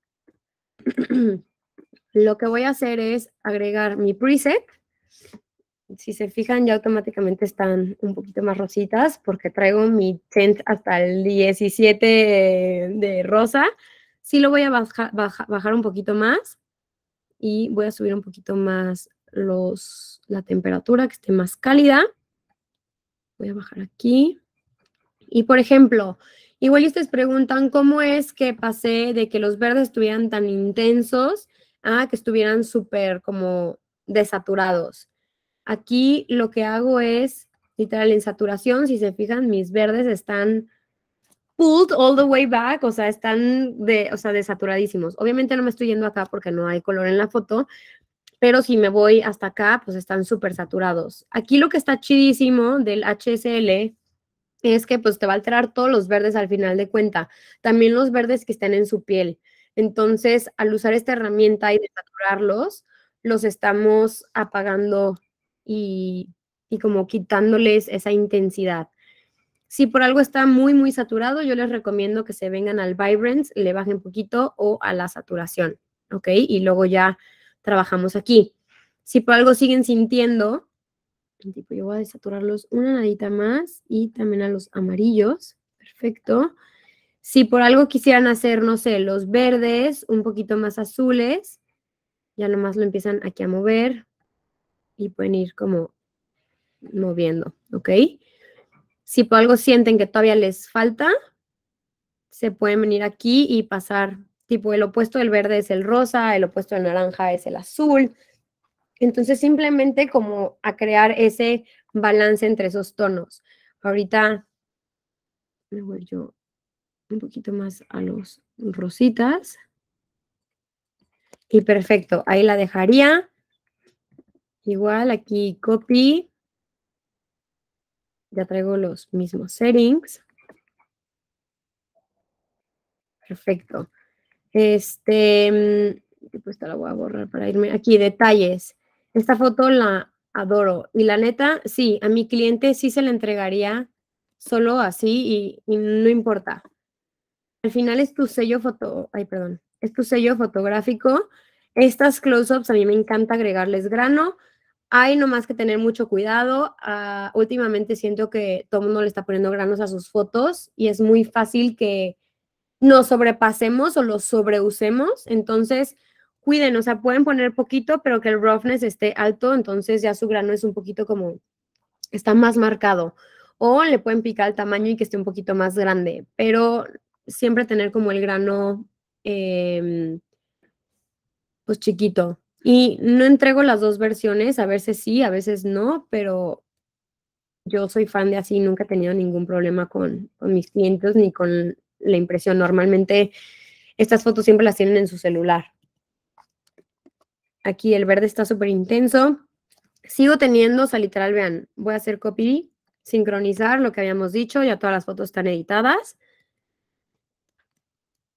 Lo que voy a hacer es agregar mi preset. Si se fijan, ya automáticamente están un poquito más rositas porque traigo mi tint hasta el 17 de rosa. Sí lo voy a bajar un poquito más y voy a subir un poquito más los, la temperatura, que esté más cálida. Voy a bajar aquí. Y por ejemplo, igual ustedes preguntan cómo es que pasé de que los verdes estuvieran tan intensos Ah, que estuvieran súper como desaturados. Aquí lo que hago es, literal, en saturación, si se fijan, mis verdes están pulled all the way back, o sea, están de, o sea, desaturadísimos. Obviamente no me estoy yendo acá porque no hay color en la foto, pero si me voy hasta acá, pues están súper saturados. Aquí lo que está chidísimo del HSL es que pues te va a alterar todos los verdes al final de cuenta, también los verdes que estén en su piel. Entonces, al usar esta herramienta y desaturarlos, los estamos apagando y, como quitándoles esa intensidad. Si por algo está muy, muy saturado, yo les recomiendo que se vengan al Vibrance, le bajen poquito o a la saturación, ¿ok? Y luego ya trabajamos aquí. Si por algo siguen sintiendo, tipo, yo voy a desaturarlos una nadita más y también a los amarillos, perfecto. Si por algo quisieran hacer, no sé, los verdes, un poquito más azules, ya nomás lo empiezan aquí a mover y pueden ir como moviendo, ¿ok? Si por algo sienten que todavía les falta, se pueden venir aquí y pasar, tipo el opuesto del verde es el rosa, el opuesto del naranja es el azul. Entonces simplemente como a crear ese balance entre esos tonos. Ahorita, me voy yo un poquito más a los rositas. Y perfecto, ahí la dejaría. Igual aquí copy. Ya traigo los mismos settings. Perfecto. Este, pues la voy a borrar para irme. Aquí, detalles. Esta foto la adoro. Y la neta, sí, a mi cliente sí se la entregaría solo así y no importa. Al final es tu sello foto, ay, perdón, es tu sello fotográfico. Estas close-ups a mí me encanta agregarles grano. Hay nomás que tener mucho cuidado. Ah, últimamente siento que todo el mundo le está poniendo granos a sus fotos y es muy fácil que nos sobrepasemos o los sobreusemos. Entonces, cuiden, o sea, pueden poner poquito, pero que el roughness esté alto, entonces ya su grano es un poquito como, está más marcado. O le pueden picar el tamaño y que esté un poquito más grande, pero siempre tener como el grano em, pues chiquito. Y no entrego las dos versiones, a veces sí, a veces no, pero yo soy fan de así, nunca he tenido ningún problema con, con mis clientes ni con la impresión. Normalmente estas fotos siempre las tienen en su celular. Aquí el verde está súper intenso. Sigo teniendo, o sea, literal, vean, voy a hacer copy, sincronizar lo que habíamos dicho, ya todas las fotos están editadas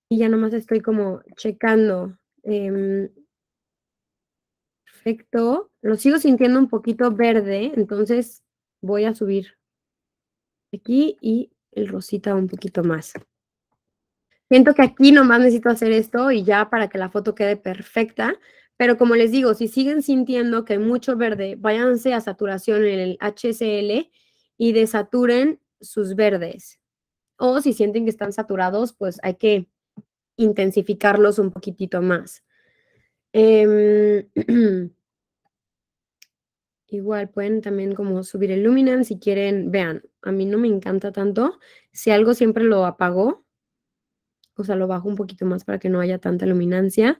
y ya nomás estoy como checando. Em, perfecto. Lo sigo sintiendo un poquito verde, entonces voy a subir aquí y el rosita un poquito más. Siento que aquí nomás necesito hacer esto y ya para que la foto quede perfecta. Pero como les digo, si siguen sintiendo que hay mucho verde, váyanse a saturación en el HSL y desaturen sus verdes. O si sienten que están saturados, pues hay que intensificarlos un poquitito más. Em, igual pueden también como subir el luminance si quieren. Vean, a mí no me encanta tanto. Si algo siempre lo apago, o sea, lo bajo un poquito más para que no haya tanta luminancia.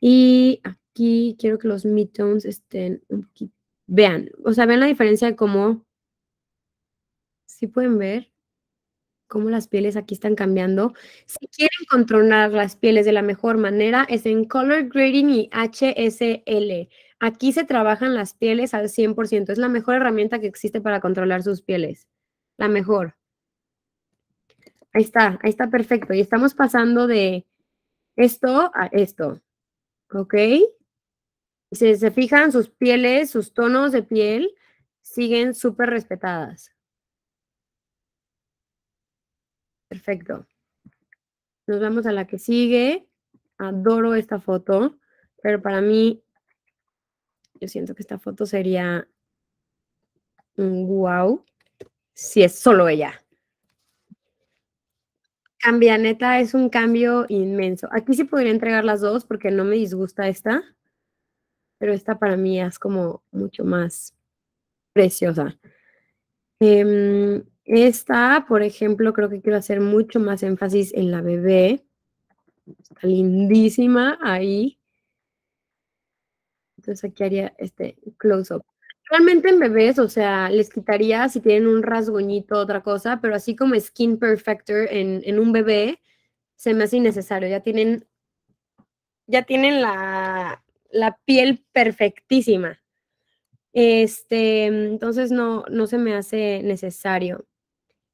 Y aquí quiero que los midtones estén un poquito... Vean, o sea, vean la diferencia de cómo... Si pueden ver cómo las pieles aquí están cambiando. Si quieren controlar las pieles de la mejor manera, es en Color Grading y HSL. Aquí se trabajan las pieles al 100%. Es la mejor herramienta que existe para controlar sus pieles. La mejor. Ahí está, ahí está perfecto. Y estamos pasando de esto a esto. ¿Ok? Si se fijan, sus pieles, sus tonos de piel siguen súper respetadas. Perfecto. Nos vamos a la que sigue. Adoro esta foto, pero para mí, yo siento que esta foto sería un wow si es solo ella. Cambia, neta, es un cambio inmenso. Aquí sí podría entregar las dos porque no me disgusta esta, pero esta para mí es como mucho más preciosa. Em, esta, por ejemplo, creo que quiero hacer mucho más énfasis en la bebé. Está lindísima ahí. Entonces aquí haría este close-up. Realmente en bebés, o sea, les quitaría si tienen un rasgoñito otra cosa, pero así como Skin Perfector en, un bebé, se me hace innecesario. Ya tienen, ya tienen la, la piel perfectísima. Este, entonces no, no se me hace necesario.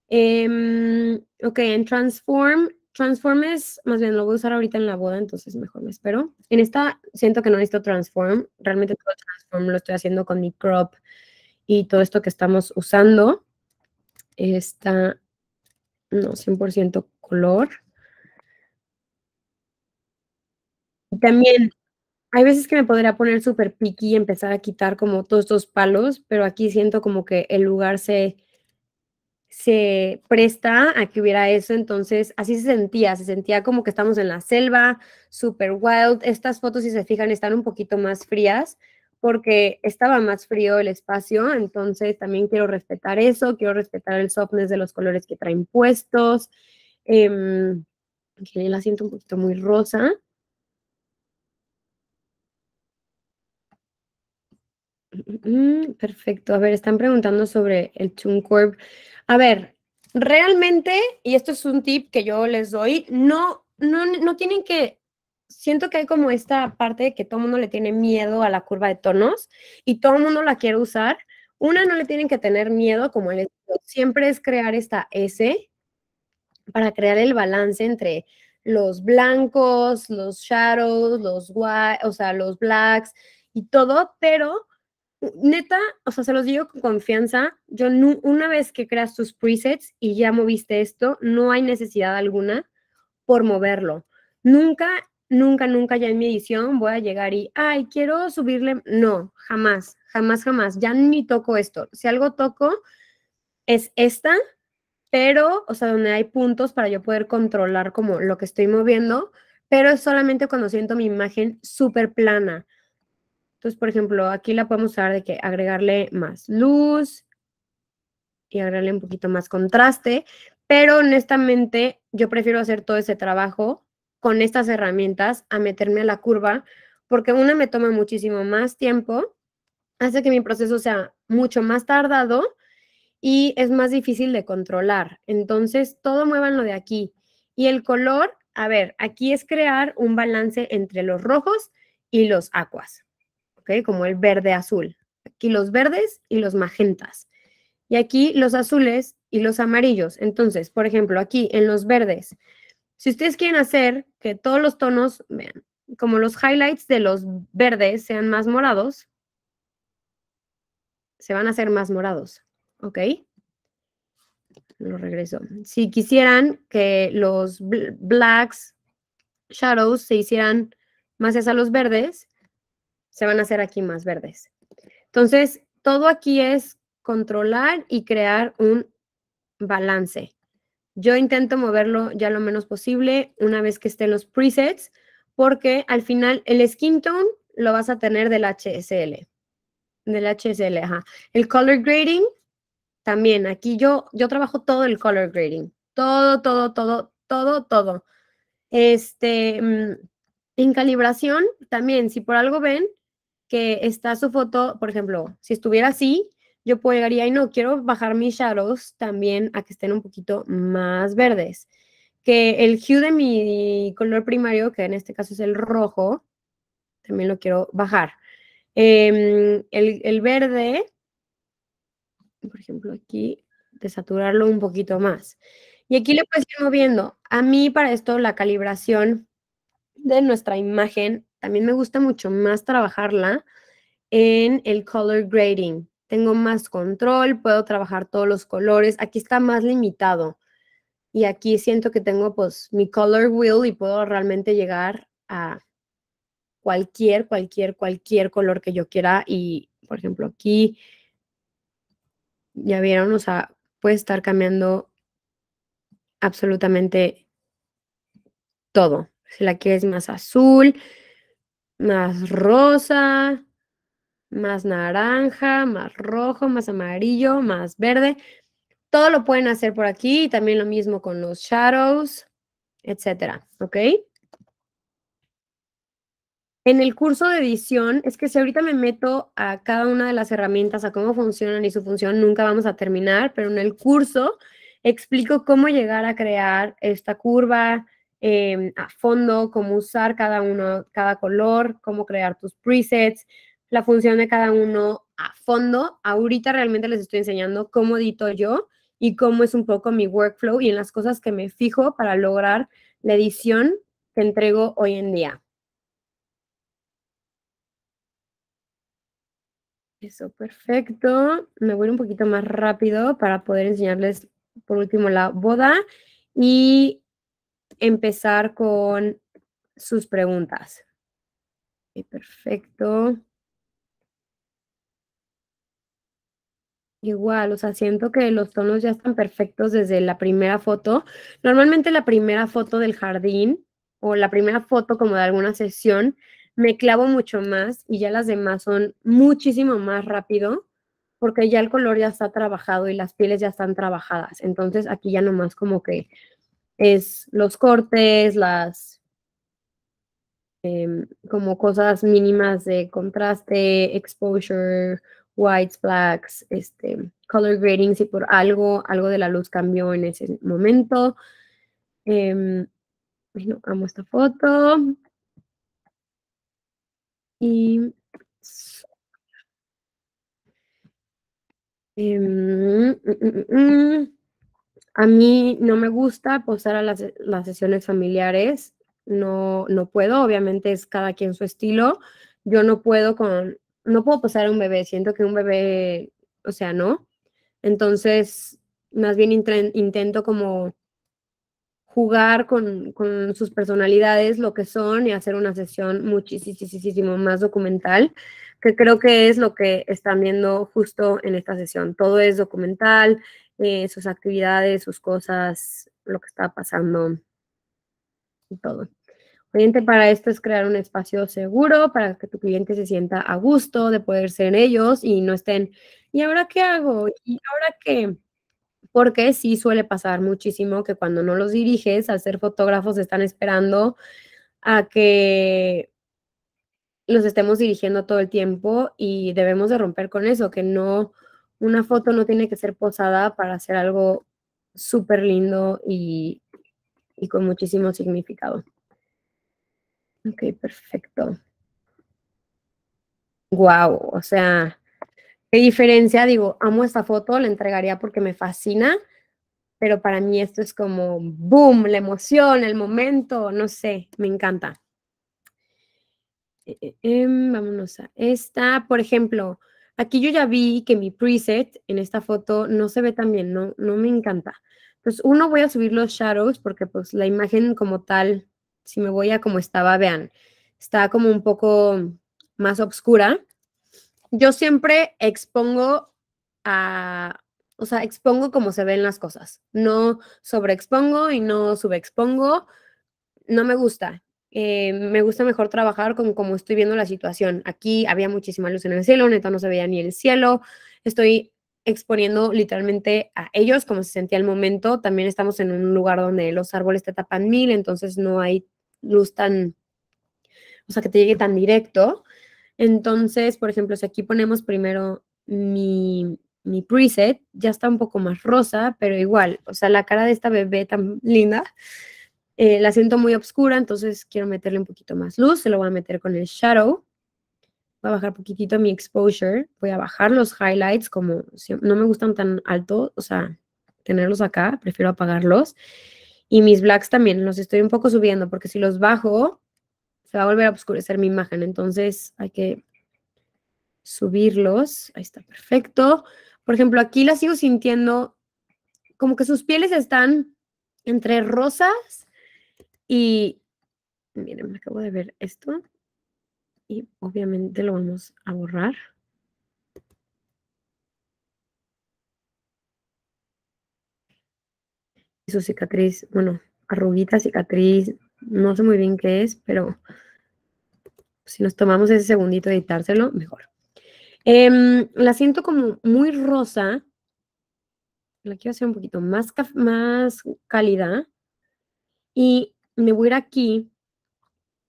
Em, ok, en Transform, Transform es, más bien lo voy a usar ahorita en la boda, entonces mejor me espero. En esta siento que no necesito Transform, realmente todo Transform lo estoy haciendo con mi crop y todo esto que estamos usando. Está, no, 100% color. también hay veces que me podría poner súper picky y empezar a quitar como todos estos palos, pero aquí siento como que el lugar se se presta a que hubiera eso, entonces así se sentía, se sentía como que estamos en la selva, super wild. Estas fotos, si se fijan, están un poquito más frías porque estaba más frío el espacio, entonces también quiero respetar eso, quiero respetar el softness de los colores que traen puestos. Eh, la siento un poquito muy rosa. Mm, mm, mm, perfecto. A ver, están preguntando sobre el Tune Corp. A ver, realmente, y esto es un tip que yo les doy, no, no, no tienen que, siento que hay como esta parte de que todo el mundo le tiene miedo a la curva de tonos y todo el mundo la quiere usar. Una, no le tienen que tener miedo, como les siempre es crear esta S para crear el balance entre los blancos, los shadows, los white, o sea, los blacks y todo, pero neta, o sea, se los digo con confianza, yo no, una vez que creas tus presets y ya moviste esto, no hay necesidad alguna por moverlo. Nunca, nunca, nunca ya en mi edición voy a llegar y, ay, quiero subirle, no, jamás, jamás, jamás, ya ni toco esto. Si algo toco es esta, pero, o sea, donde hay puntos para yo poder controlar como lo que estoy moviendo, pero es solamente cuando siento mi imagen súper plana entonces, por ejemplo, aquí la podemos usar de que agregarle más luz y agregarle un poquito más contraste, pero honestamente yo prefiero hacer todo ese trabajo con estas herramientas a meterme a la curva, porque una me toma muchísimo más tiempo, hace que mi proceso sea mucho más tardado y es más difícil de controlar. Entonces, todo lo de aquí. Y el color, a ver, aquí es crear un balance entre los rojos y los acuas. Como el verde-azul. Aquí los verdes y los magentas. Y aquí los azules y los amarillos. Entonces, por ejemplo, aquí en los verdes, si ustedes quieren hacer que todos los tonos, vean, como los highlights de los verdes sean más morados, se van a hacer más morados, ¿ok? Lo regreso. Si quisieran que los blacks, shadows, se hicieran más hacia los verdes, se van a hacer aquí más verdes. Entonces, todo aquí es controlar y crear un balance. Yo intento moverlo ya lo menos posible una vez que estén los presets, porque al final el skin tone lo vas a tener del HSL. Del HSL, ajá. El color grading, también. Aquí yo, yo trabajo todo el color grading. Todo, todo, todo, todo, todo. Este, mm, en calibración, también, si por algo ven, que está su foto, por ejemplo, si estuviera así, yo puedo y no, quiero bajar mis shadows también a que estén un poquito más verdes. Que el hue de mi color primario, que en este caso es el rojo, también lo quiero bajar. Em, el, verde, por ejemplo, aquí, desaturarlo un poquito más. Y aquí le puedes ir moviendo. A mí para esto la calibración de nuestra imagen también me gusta mucho más trabajarla en el color grading. Tengo más control, puedo trabajar todos los colores. Aquí está más limitado. Y aquí siento que tengo pues mi color wheel y puedo realmente llegar a cualquier, cualquier, cualquier color que yo quiera. Y, por ejemplo, aquí, ya vieron, o sea, puede estar cambiando absolutamente todo. Si la quieres más azul, más rosa, más naranja, más rojo, más amarillo, más verde. Todo lo pueden hacer por aquí y también lo mismo con los shadows, etcétera, ¿ok? En el curso de edición, es que si ahorita me meto a cada una de las herramientas, a cómo funcionan y su función, nunca vamos a terminar, pero en el curso explico cómo llegar a crear esta curva, Em, a fondo, cómo usar cada uno, cada color, cómo crear tus presets, la función de cada uno a fondo. Ahorita realmente les estoy enseñando cómo edito yo y cómo es un poco mi workflow y en las cosas que me fijo para lograr la edición que entrego hoy en día. Eso, perfecto. Me voy un poquito más rápido para poder enseñarles por último la boda. Y empezar con sus preguntas. perfecto. Igual, o sea, siento que los tonos ya están perfectos desde la primera foto. Normalmente la primera foto del jardín o la primera foto como de alguna sesión me clavo mucho más y ya las demás son muchísimo más rápido porque ya el color ya está trabajado y las pieles ya están trabajadas. Entonces aquí ya nomás como que es los cortes, las em, como cosas mínimas de contraste, exposure, whites, blacks, este, color grading, si por algo, algo de la luz cambió en ese momento. Bueno, em, amo esta foto. Y em, mm, mm, mm, a mí no me gusta posar a las, sesiones familiares, no, no puedo, obviamente es cada quien su estilo. Yo no puedo con, no puedo posar a un bebé, siento que un bebé, o sea, no. Entonces, más bien intento como jugar con, con, sus personalidades, lo que son, y hacer una sesión muchísimo más documental, que creo que es lo que están viendo justo en esta sesión. Todo es documental, eh, sus actividades, sus cosas, lo que está pasando y todo. Obviamente para esto es crear un espacio seguro para que tu cliente se sienta a gusto de poder ser ellos y no estén, ¿y ahora qué hago? ¿Y ahora qué? Porque sí suele pasar muchísimo que cuando no los diriges, a ser fotógrafos, están esperando a que los estemos dirigiendo todo el tiempo y debemos de romper con eso, que no una foto no tiene que ser posada para hacer algo súper lindo y, con muchísimo significado. Ok, perfecto. Wow, o sea, qué diferencia. Digo, amo esta foto, la entregaría porque me fascina, pero para mí esto es como boom, la emoción, el momento, no sé, me encanta. Eh, eh, em, vámonos a esta, por ejemplo, Aquí yo ya vi que mi preset en esta foto no se ve tan bien, no, no me encanta. Pues uno, voy a subir los shadows porque pues la imagen como tal, si me voy a como estaba, vean, está como un poco más oscura. Yo siempre expongo a, o sea, expongo como se ven las cosas. No sobreexpongo y no subexpongo. No me gusta. Eh, me gusta mejor trabajar con como estoy viendo la situación. Aquí había muchísima luz en el cielo, neta no se veía ni el cielo. Estoy exponiendo literalmente a ellos como se sentía el momento. También estamos en un lugar donde los árboles te tapan mil, entonces no hay luz tan, o sea, que te llegue tan directo. Entonces, por ejemplo, si aquí ponemos primero mi, mi preset, ya está un poco más rosa, pero igual, o sea, la cara de esta bebé tan linda eh, la siento muy oscura, entonces quiero meterle un poquito más luz. Se lo voy a meter con el shadow. Voy a bajar un poquitito mi exposure. Voy a bajar los highlights, como no me gustan tan alto, o sea, tenerlos acá, prefiero apagarlos. Y mis blacks también, los estoy un poco subiendo, porque si los bajo, se va a volver a oscurecer mi imagen. Entonces hay que subirlos. Ahí está, perfecto. Por ejemplo, aquí las sigo sintiendo como que sus pieles están entre rosas y miren, me acabo de ver esto y obviamente lo vamos a borrar. su cicatriz, bueno, arruguita, cicatriz, no sé muy bien qué es, pero si nos tomamos ese segundito de editárselo, mejor. Em, la siento como muy rosa. La quiero hacer un poquito más, más cálida. Y me voy a ir aquí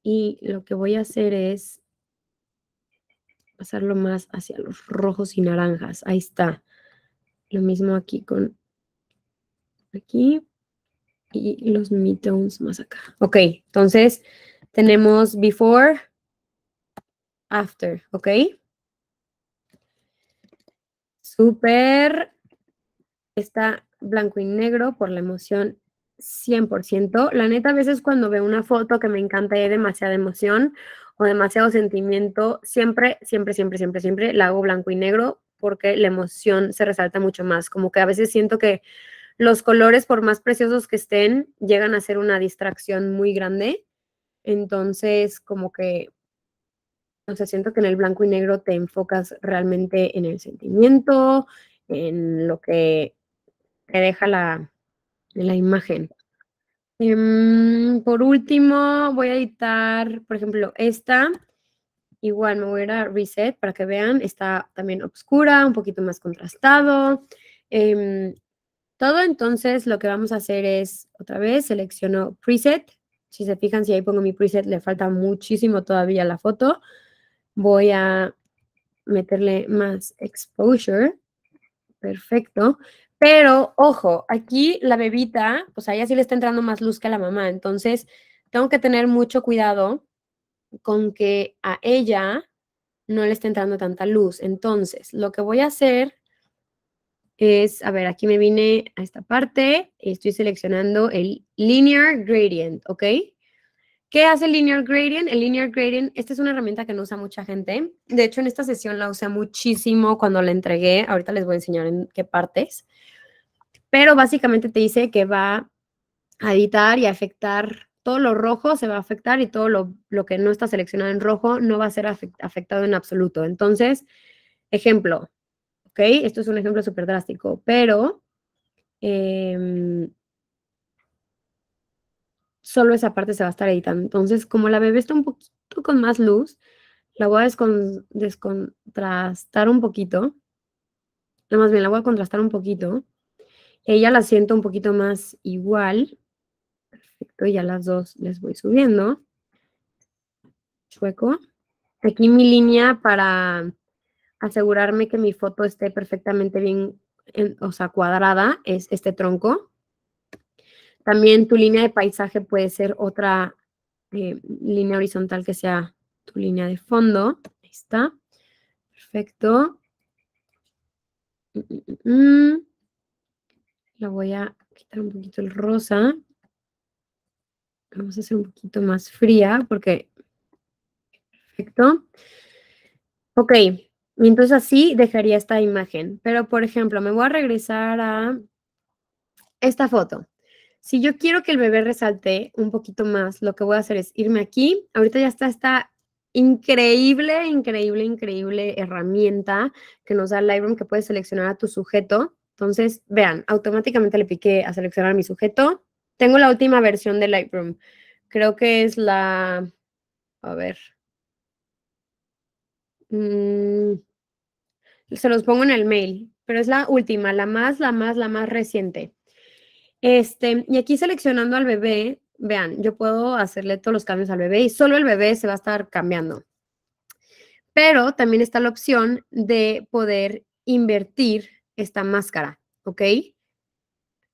y lo que voy a hacer es pasarlo más hacia los rojos y naranjas. Ahí está. Lo mismo aquí con aquí y los mid-tones más acá. Ok, entonces tenemos before, after, ¿ok? Súper. Está blanco y negro por la emoción 100%. La neta, a veces cuando veo una foto que me encanta y hay demasiada emoción o demasiado sentimiento, siempre, siempre, siempre, siempre, siempre la hago blanco y negro porque la emoción se resalta mucho más. Como que a veces siento que los colores, por más preciosos que estén, llegan a ser una distracción muy grande. Entonces, como que, no sé, siento que en el blanco y negro te enfocas realmente en el sentimiento, en lo que te deja la, de la imagen. Em, por último, voy a editar, por ejemplo, esta. Igual me voy a Reset para que vean. Está también oscura, un poquito más contrastado. Em, todo entonces lo que vamos a hacer es, otra vez, selecciono Preset. Si se fijan, si ahí pongo mi preset, le falta muchísimo todavía la foto. Voy a meterle más exposure. Perfecto. Pero, ojo, aquí la bebita, pues a ella sí le está entrando más luz que a la mamá. Entonces, tengo que tener mucho cuidado con que a ella no le esté entrando tanta luz. Entonces, lo que voy a hacer es, a ver, aquí me vine a esta parte y estoy seleccionando el linear gradient, ¿ok? ¿Qué hace el linear gradient? El linear gradient, esta es una herramienta que no usa mucha gente. De hecho, en esta sesión la usé muchísimo cuando la entregué. Ahorita les voy a enseñar en qué partes pero básicamente te dice que va a editar y afectar todo lo rojo se va a afectar y todo lo, lo que no está seleccionado en rojo no va a ser afectado en absoluto. Entonces, ejemplo, ¿ok? Esto es un ejemplo súper drástico, pero em, solo esa parte se va a estar editando. Entonces, como la bebé está un poquito con más luz, la voy a descontrastar un poquito. No, más bien, la voy a contrastar un poquito ella la siento un poquito más igual. Perfecto, ya las dos les voy subiendo. Chueco. Aquí mi línea para asegurarme que mi foto esté perfectamente bien, o sea, cuadrada, es este tronco. También tu línea de paisaje puede ser otra eh, línea horizontal que sea tu línea de fondo. Ahí está. Perfecto. Mm, mm, mm, la voy a quitar un poquito el rosa. Vamos a hacer un poquito más fría porque... Perfecto. Ok, entonces así dejaría esta imagen. Pero, por ejemplo, me voy a regresar a esta foto. Si yo quiero que el bebé resalte un poquito más, lo que voy a hacer es irme aquí. Ahorita ya está esta increíble, increíble, increíble herramienta que nos da Lightroom que puedes seleccionar a tu sujeto entonces, vean, automáticamente le piqué a seleccionar mi sujeto. Tengo la última versión de Lightroom. Creo que es la... A ver. Mm. se los pongo en el mail, pero es la última, la más, la más, la más reciente. Este, y aquí seleccionando al bebé, vean, yo puedo hacerle todos los cambios al bebé y solo el bebé se va a estar cambiando. Pero también está la opción de poder invertir esta máscara, ¿ok?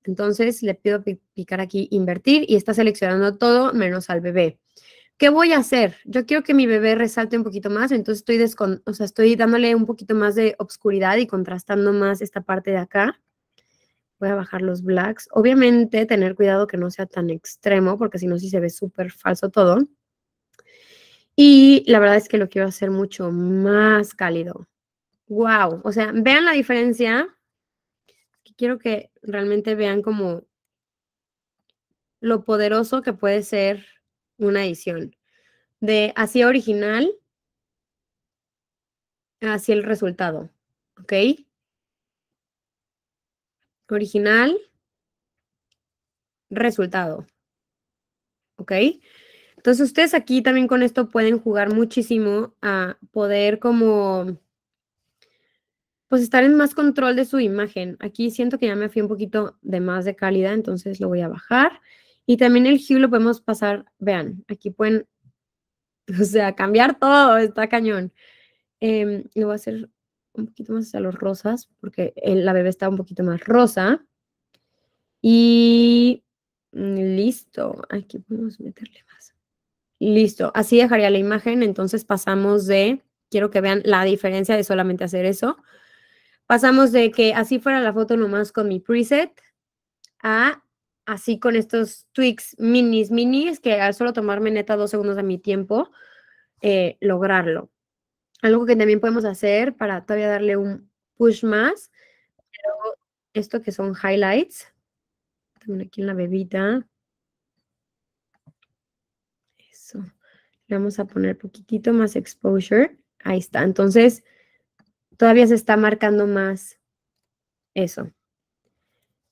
Entonces le pido picar aquí invertir y está seleccionando todo menos al bebé. ¿Qué voy a hacer? Yo quiero que mi bebé resalte un poquito más, entonces estoy, o sea, estoy dándole un poquito más de obscuridad y contrastando más esta parte de acá. Voy a bajar los blacks. Obviamente tener cuidado que no sea tan extremo, porque si no, sí se ve súper falso todo. Y la verdad es que lo quiero hacer mucho más cálido wow, o sea, vean la diferencia. Quiero que realmente vean como lo poderoso que puede ser una edición. De hacia original, hacia el resultado, ¿ok? Original, resultado, ¿ok? Entonces ustedes aquí también con esto pueden jugar muchísimo a poder como pues estar en más control de su imagen. Aquí siento que ya me fui un poquito de más de calidad, entonces lo voy a bajar. Y también el hue lo podemos pasar, vean, aquí pueden, o sea, cambiar todo, está cañón. Em, lo voy a hacer un poquito más hacia los rosas, porque la bebé está un poquito más rosa. Y listo, aquí podemos meterle más. Listo, así dejaría la imagen, entonces pasamos de, quiero que vean la diferencia de solamente hacer eso, pasamos de que así fuera la foto nomás con mi preset a así con estos tweaks minis, minis, que al solo tomarme neta dos segundos de mi tiempo, eh, lograrlo. Algo que también podemos hacer para todavía darle un push más, pero esto que son highlights, también aquí en la bebita. Eso. Le vamos a poner poquitito más exposure. Ahí está. Entonces, Todavía se está marcando más eso.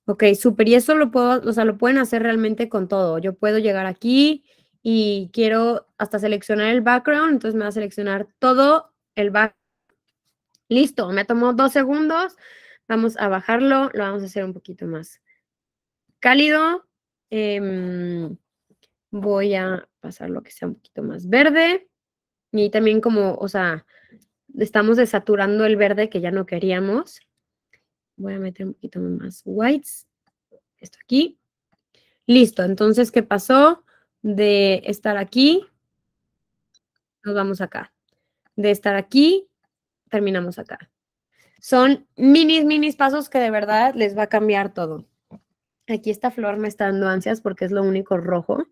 Ok, súper. Y eso lo puedo, o sea, lo pueden hacer realmente con todo. Yo puedo llegar aquí y quiero hasta seleccionar el background, entonces me va a seleccionar todo el background. Listo, me tomó dos segundos. Vamos a bajarlo, lo vamos a hacer un poquito más cálido. Em, voy a pasarlo lo que sea un poquito más verde. Y también como, o sea, estamos desaturando el verde que ya no queríamos. Voy a meter un poquito más whites. Esto aquí. Listo, entonces, ¿qué pasó? De estar aquí, nos vamos acá. De estar aquí, terminamos acá. Son minis, minis pasos que de verdad les va a cambiar todo. Aquí esta flor me está dando ansias porque es lo único rojo.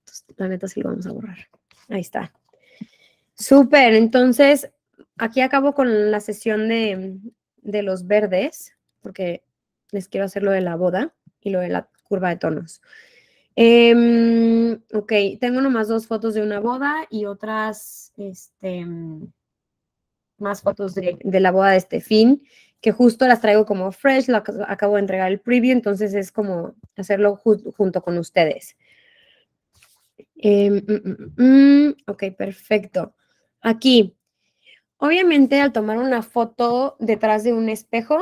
Entonces, la neta sí lo vamos a borrar. Ahí está. Súper, entonces aquí acabo con la sesión de, los verdes, porque les quiero hacer lo de la boda y lo de la curva de tonos. Em, ok, tengo nomás dos fotos de una boda y otras, este, más fotos de, la boda de este fin, que justo las traigo como fresh, acabo de entregar el preview, entonces es como hacerlo junto con ustedes. Em, mm, mm, mm, ok, perfecto. Aquí, Obviamente al tomar una foto detrás de un espejo,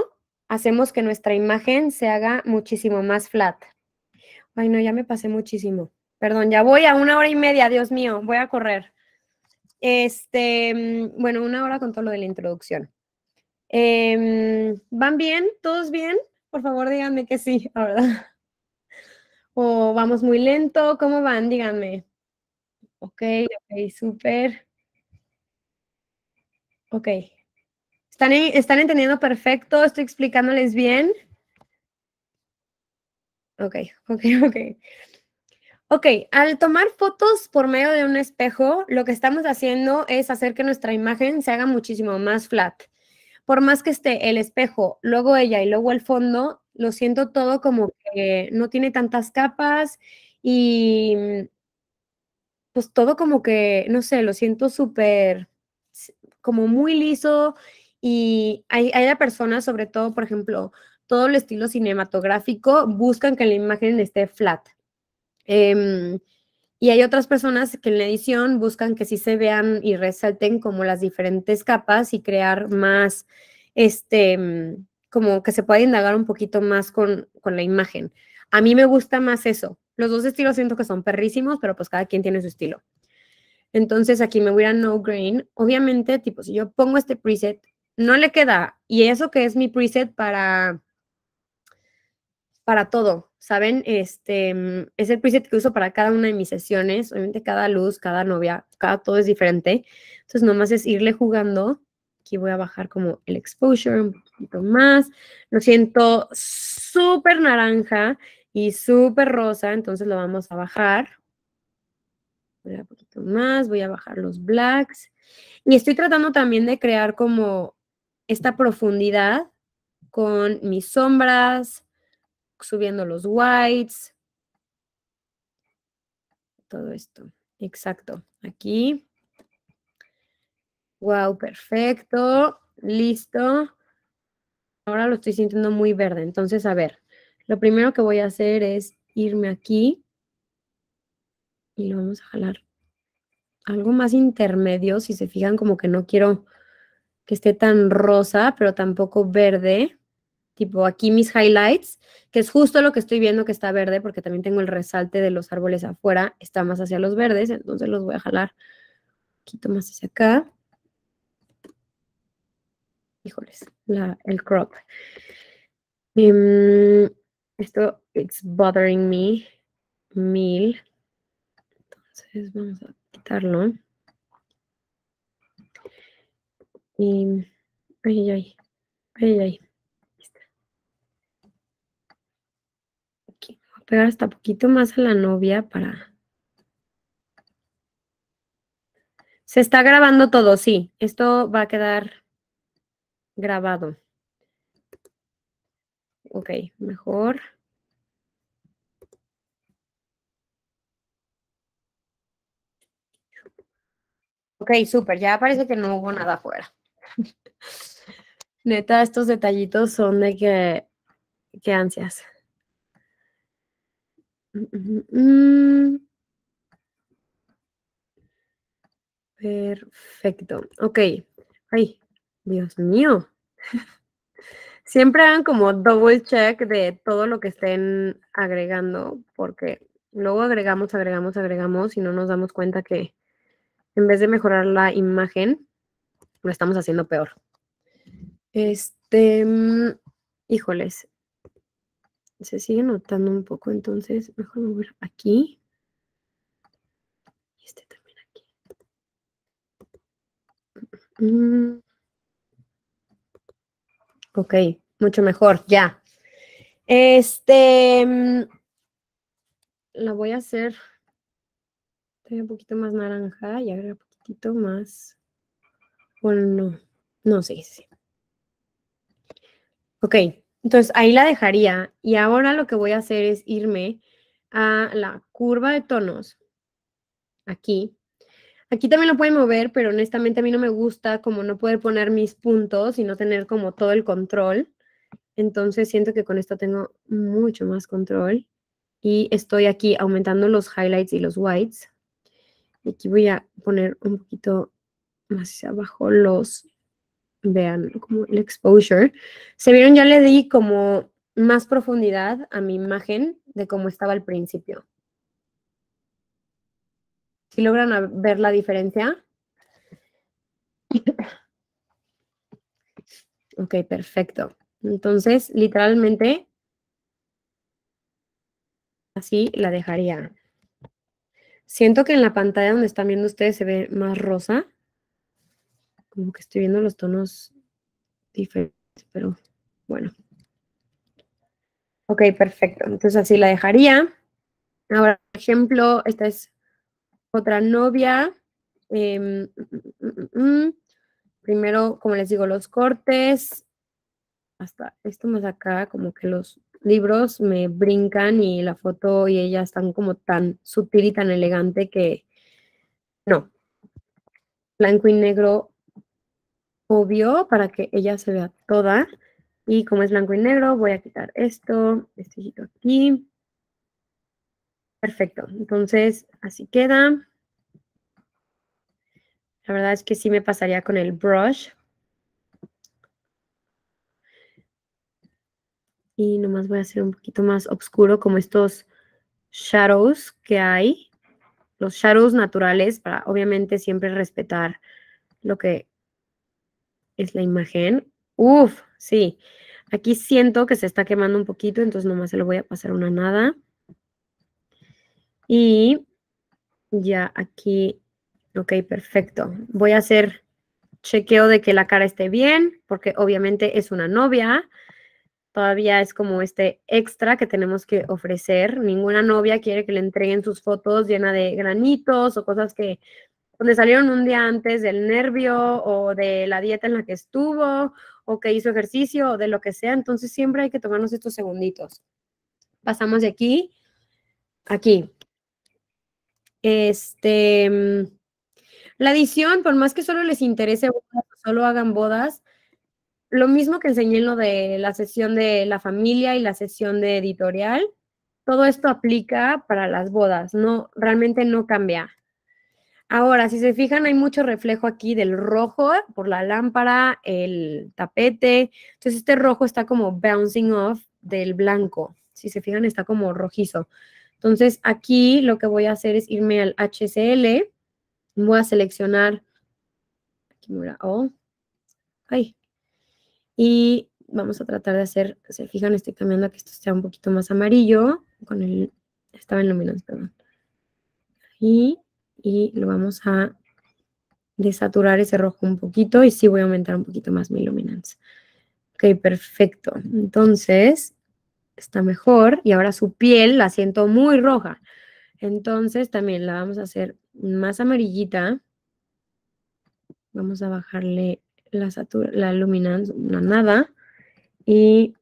hacemos que nuestra imagen se haga muchísimo más flat. Ay, no, ya me pasé muchísimo. Perdón, ya voy a una hora y media, Dios mío, voy a correr. Este, mm, bueno, una hora con todo lo de la introducción. Em, ¿Van bien? ¿Todos bien? Por favor, díganme que sí, ¿verdad? ¿O vamos muy lento? ¿Cómo van? Díganme. Ok, ok, súper. Ok. ¿Están, ¿Están entendiendo perfecto? ¿Estoy explicándoles bien? Ok, ok, ok. Ok, al tomar fotos por medio de un espejo, lo que estamos haciendo es hacer que nuestra imagen se haga muchísimo más flat. Por más que esté el espejo, luego ella y luego el fondo, lo siento todo como que no tiene tantas capas y pues todo como que, no sé, lo siento súper como muy liso y hay, personas, sobre todo, por ejemplo, todo el estilo cinematográfico, buscan que la imagen esté flat. Em, y hay otras personas que en la edición buscan que sí se vean y resalten como las diferentes capas y crear más, este, mm, como que se pueda indagar un poquito más con, con la imagen. A mí me gusta más eso. Los dos estilos siento que son perrísimos, pero pues cada quien tiene su estilo. Entonces aquí me voy a no grain. Obviamente, tipo, si yo pongo este preset, no le queda. Y eso que es mi preset para, para todo, ¿saben? Este, es el preset que uso para cada una de mis sesiones. Obviamente cada luz, cada novia, cada todo es diferente. Entonces nomás es irle jugando. Aquí voy a bajar como el exposure un poquito más. Lo siento súper naranja y súper rosa, entonces lo vamos a bajar voy a poquito más, voy a bajar los blacks. Y estoy tratando también de crear como esta profundidad con mis sombras, subiendo los whites, todo esto. Exacto, aquí. Wow, perfecto, listo. Ahora lo estoy sintiendo muy verde, entonces a ver, lo primero que voy a hacer es irme aquí y lo vamos a jalar. Algo más intermedio, si se fijan, como que no quiero que esté tan rosa, pero tampoco verde. Tipo aquí mis highlights, que es justo lo que estoy viendo que está verde, porque también tengo el resalte de los árboles afuera, está más hacia los verdes, entonces los voy a jalar un poquito más hacia acá. Híjoles, el crop. Em, esto, it's bothering me mil. Entonces vamos a quitarlo. Y. Ay, ay, ay, voy a pegar hasta poquito más a la novia para. Se está grabando todo, sí. Esto va a quedar grabado. Ok, mejor. Ok, súper, ya parece que no hubo nada afuera. Neta, estos detallitos son de que, qué ansias. Perfecto. Ok. Ay, Dios mío. Siempre hagan como double check de todo lo que estén agregando, porque luego agregamos, agregamos, agregamos y no nos damos cuenta que, en vez de mejorar la imagen, lo estamos haciendo peor. Este, mm, híjoles, se sigue notando un poco, entonces mejor mover aquí. Y este también aquí. Mm. Ok, mucho mejor, ya. Este, mm, la voy a hacer un poquito más naranja y ahora un poquito más. Bueno, no, no sé. Ok, entonces ahí la dejaría. Y ahora lo que voy a hacer es irme a la curva de tonos. Aquí. Aquí también lo pueden mover, pero honestamente a mí no me gusta como no poder poner mis puntos y no tener como todo el control. Entonces siento que con esto tengo mucho más control. Y estoy aquí aumentando los highlights y los whites. Aquí voy a poner un poquito más abajo los, vean, como el exposure. Se vieron, ya le di como más profundidad a mi imagen de cómo estaba al principio. Si ¿Sí logran ver la diferencia. ok, perfecto. Entonces, literalmente, así la dejaría. Siento que en la pantalla donde están viendo ustedes se ve más rosa. Como que estoy viendo los tonos diferentes, pero bueno. Ok, perfecto. Entonces así la dejaría. Ahora, por ejemplo, esta es otra novia. Em, mm, mm, mm, Primero, como les digo, los cortes. Hasta esto más acá, como que los libros me brincan y la foto y ella están como tan sutil y tan elegante que no. Blanco y negro, obvio, para que ella se vea toda. Y como es blanco y negro, voy a quitar esto, este aquí. Perfecto. Entonces, así queda. La verdad es que sí me pasaría con el brush, Y nomás voy a hacer un poquito más oscuro, como estos shadows que hay, los shadows naturales, para obviamente siempre respetar lo que es la imagen. Uf, sí. Aquí siento que se está quemando un poquito, entonces nomás se lo voy a pasar una nada. Y ya aquí, ok, perfecto. Voy a hacer chequeo de que la cara esté bien, porque obviamente es una novia todavía es como este extra que tenemos que ofrecer. Ninguna novia quiere que le entreguen sus fotos llena de granitos o cosas que donde salieron un día antes del nervio o de la dieta en la que estuvo o que hizo ejercicio o de lo que sea. Entonces siempre hay que tomarnos estos segunditos. Pasamos de aquí, aquí. Este, mm, la edición, por más que solo les interese, solo hagan bodas, lo mismo que enseñé en lo de la sesión de la familia y la sesión de editorial, todo esto aplica para las bodas, no, realmente no cambia. Ahora, si se fijan, hay mucho reflejo aquí del rojo por la lámpara, el tapete. Entonces, este rojo está como bouncing off del blanco. Si se fijan, está como rojizo. Entonces, aquí lo que voy a hacer es irme al HCL. Voy a seleccionar. Aquí, mira, oh. Ay, y vamos a tratar de hacer, se fijan, estoy cambiando a que esto sea un poquito más amarillo, con el, estaba en luminance, perdón. Y, y lo vamos a desaturar ese rojo un poquito y sí voy a aumentar un poquito más mi luminance. Ok, perfecto. Entonces, está mejor y ahora su piel la siento muy roja. Entonces también la vamos a hacer más amarillita. Vamos a bajarle la, una nada y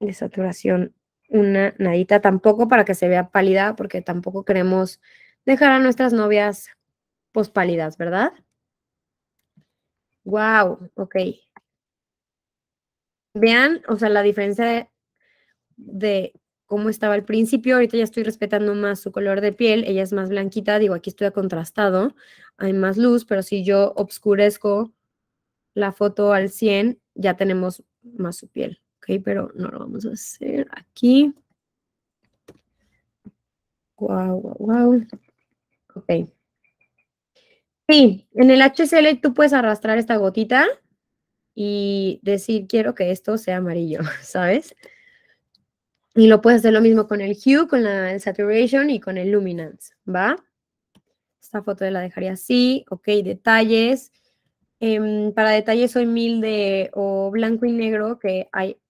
de saturación una nadita tampoco para que se vea pálida porque tampoco queremos dejar a nuestras novias pospálidas, ¿verdad? Wow, ok. Vean, o sea, la diferencia de, cómo estaba al principio. Ahorita ya estoy respetando más su color de piel. Ella es más blanquita. Digo, aquí estoy contrastado. Hay más luz, pero si yo obscurezco la foto al 100, ya tenemos más su piel, ¿ok? Pero no lo vamos a hacer aquí. Wow, wow, wow. Ok. Sí, en el HCL tú puedes arrastrar esta gotita y decir, quiero que esto sea amarillo, ¿sabes? Y lo puedes hacer lo mismo con el hue, con la, saturation y con el luminance, ¿va? Esta foto la dejaría así. Ok, detalles. Em, para detalles soy mil de o blanco y negro, que hay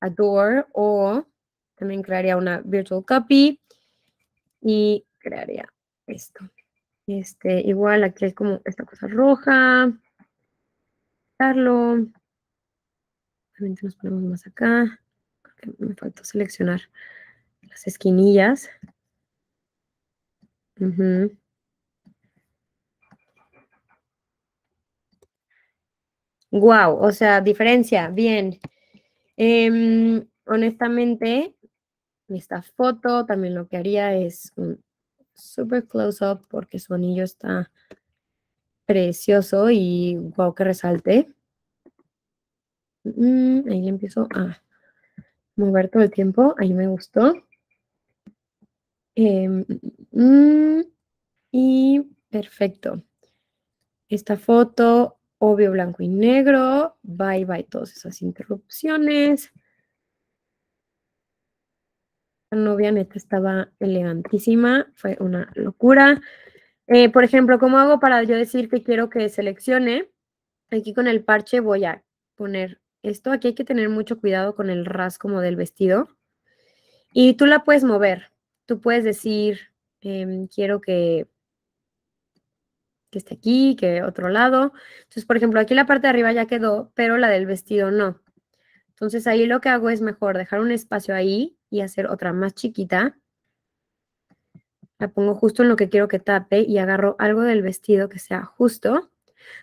adore, o también crearía una virtual copy y crearía esto. Este, igual aquí hay como esta cosa roja. Darlo. Obviamente nos ponemos más acá. me faltó seleccionar las esquinillas. Wow, o sea, diferencia, bien. Em, honestamente, esta foto también lo que haría es un super close-up porque su anillo está precioso y wow, que resalte. Mm, ahí le empiezo a mover todo el tiempo, ahí me gustó. Em, mm, y perfecto. Esta foto obvio blanco y negro, bye bye todas esas interrupciones. La novia neta estaba elegantísima, fue una locura. Eh, por ejemplo, ¿cómo hago para yo decir que quiero que seleccione? Aquí con el parche voy a poner esto. Aquí hay que tener mucho cuidado con el ras del vestido. Y tú la puedes mover. Tú puedes decir, em, quiero que que esté aquí, que otro lado. Entonces, por ejemplo, aquí la parte de arriba ya quedó, pero la del vestido no. Entonces ahí lo que hago es mejor dejar un espacio ahí y hacer otra más chiquita. La pongo justo en lo que quiero que tape y agarro algo del vestido que sea justo.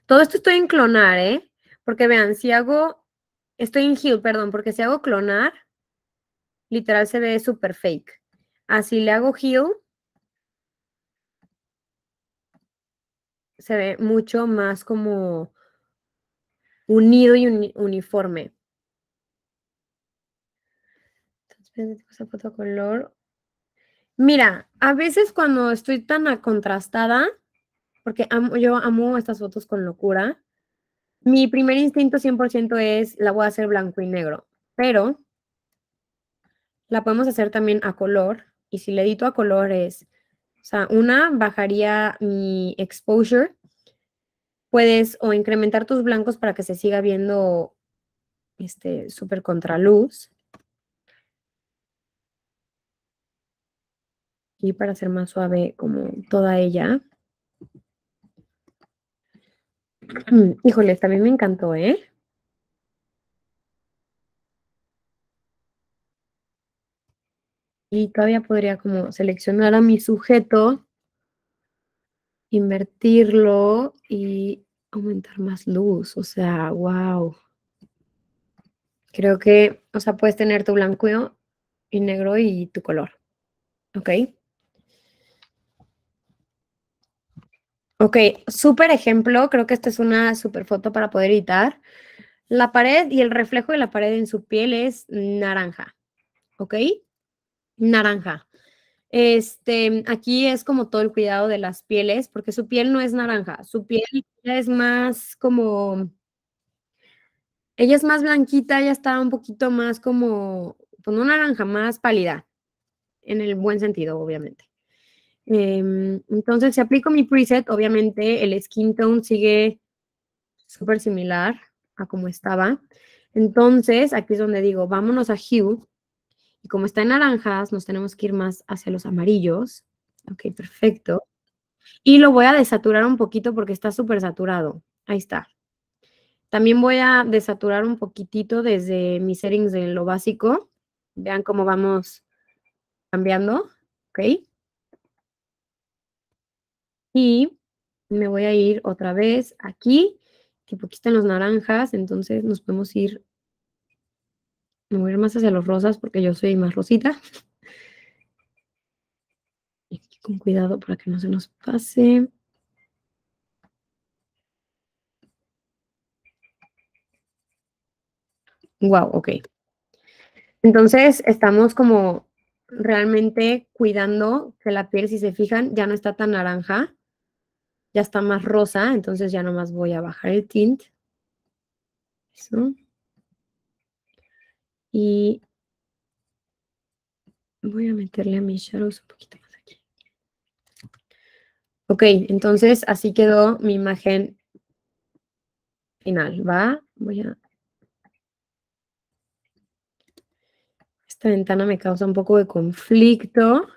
Todo esto estoy en clonar, ¿eh? Porque vean, si hago, estoy en heel, perdón, porque si hago clonar, literal se ve súper fake. Así le hago heel, se ve mucho más como unido y uniforme. Entonces, foto color. Mira, a veces cuando estoy tan contrastada, porque yo amo estas fotos con locura, mi primer instinto 100% es la voy a hacer blanco y negro, pero la podemos hacer también a color. Y si le edito a color es o sea, una, bajaría mi exposure. Puedes o incrementar tus blancos para que se siga viendo este súper contraluz. Y para hacer más suave como toda ella. Híjole, también me encantó, ¿eh? y todavía podría como seleccionar a mi sujeto, invertirlo y aumentar más luz. O sea, wow. Creo que, o sea, puedes tener tu blanco y negro y tu color. ¿Ok? Ok, súper ejemplo. Creo que esta es una súper foto para poder editar. La pared y el reflejo de la pared en su piel es naranja. ¿Ok? naranja. Este, aquí es como todo el cuidado de las pieles, porque su piel no es naranja, su piel es más como, ella es más blanquita, ella está un poquito más como, con pues una naranja, más pálida, en el buen sentido, obviamente. Em, entonces, si aplico mi preset, obviamente el skin tone sigue súper similar a como estaba. Entonces, aquí es donde digo, vámonos a hue y como está en naranjas, nos tenemos que ir más hacia los amarillos. Ok, perfecto. Y lo voy a desaturar un poquito porque está súper saturado. Ahí está. También voy a desaturar un poquitito desde mis settings de lo básico. Vean cómo vamos cambiando. Ok. Y me voy a ir otra vez aquí, que aquí están los naranjas, entonces nos podemos ir me voy a ir más hacia los rosas porque yo soy más rosita. con cuidado para que no se nos pase. Wow, ok. Entonces estamos como realmente cuidando que la piel, si se fijan, ya no está tan naranja, ya está más rosa, entonces ya nomás voy a bajar el tint. Eso. Y voy a meterle a mis shadows un poquito más aquí. Ok, entonces así quedó mi imagen final, ¿va? Voy a... Esta ventana me causa un poco de conflicto.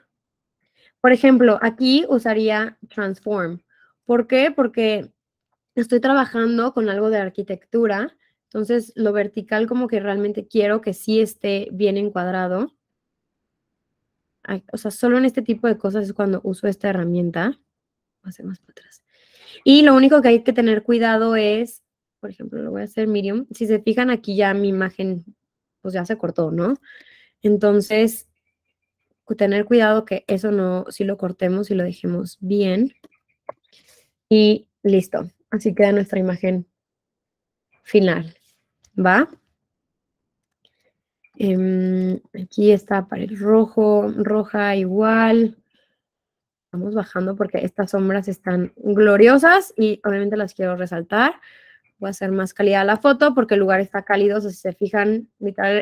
Por ejemplo, aquí usaría transform. ¿Por qué? Porque estoy trabajando con algo de arquitectura entonces, lo vertical como que realmente quiero que sí esté bien encuadrado. O sea, solo en este tipo de cosas es cuando uso esta herramienta. más para atrás. Y lo único que hay que tener cuidado es, por ejemplo, lo voy a hacer Miriam. Si se fijan aquí ya mi imagen, pues ya se cortó, ¿no? Entonces, tener cuidado que eso no, si lo cortemos y lo dejemos bien. Y listo. Así queda nuestra imagen final, ¿va? Em, aquí está para el rojo, roja igual. Vamos bajando porque estas sombras están gloriosas y obviamente las quiero resaltar. Voy a hacer más calidad la foto porque el lugar está cálido. si se fijan,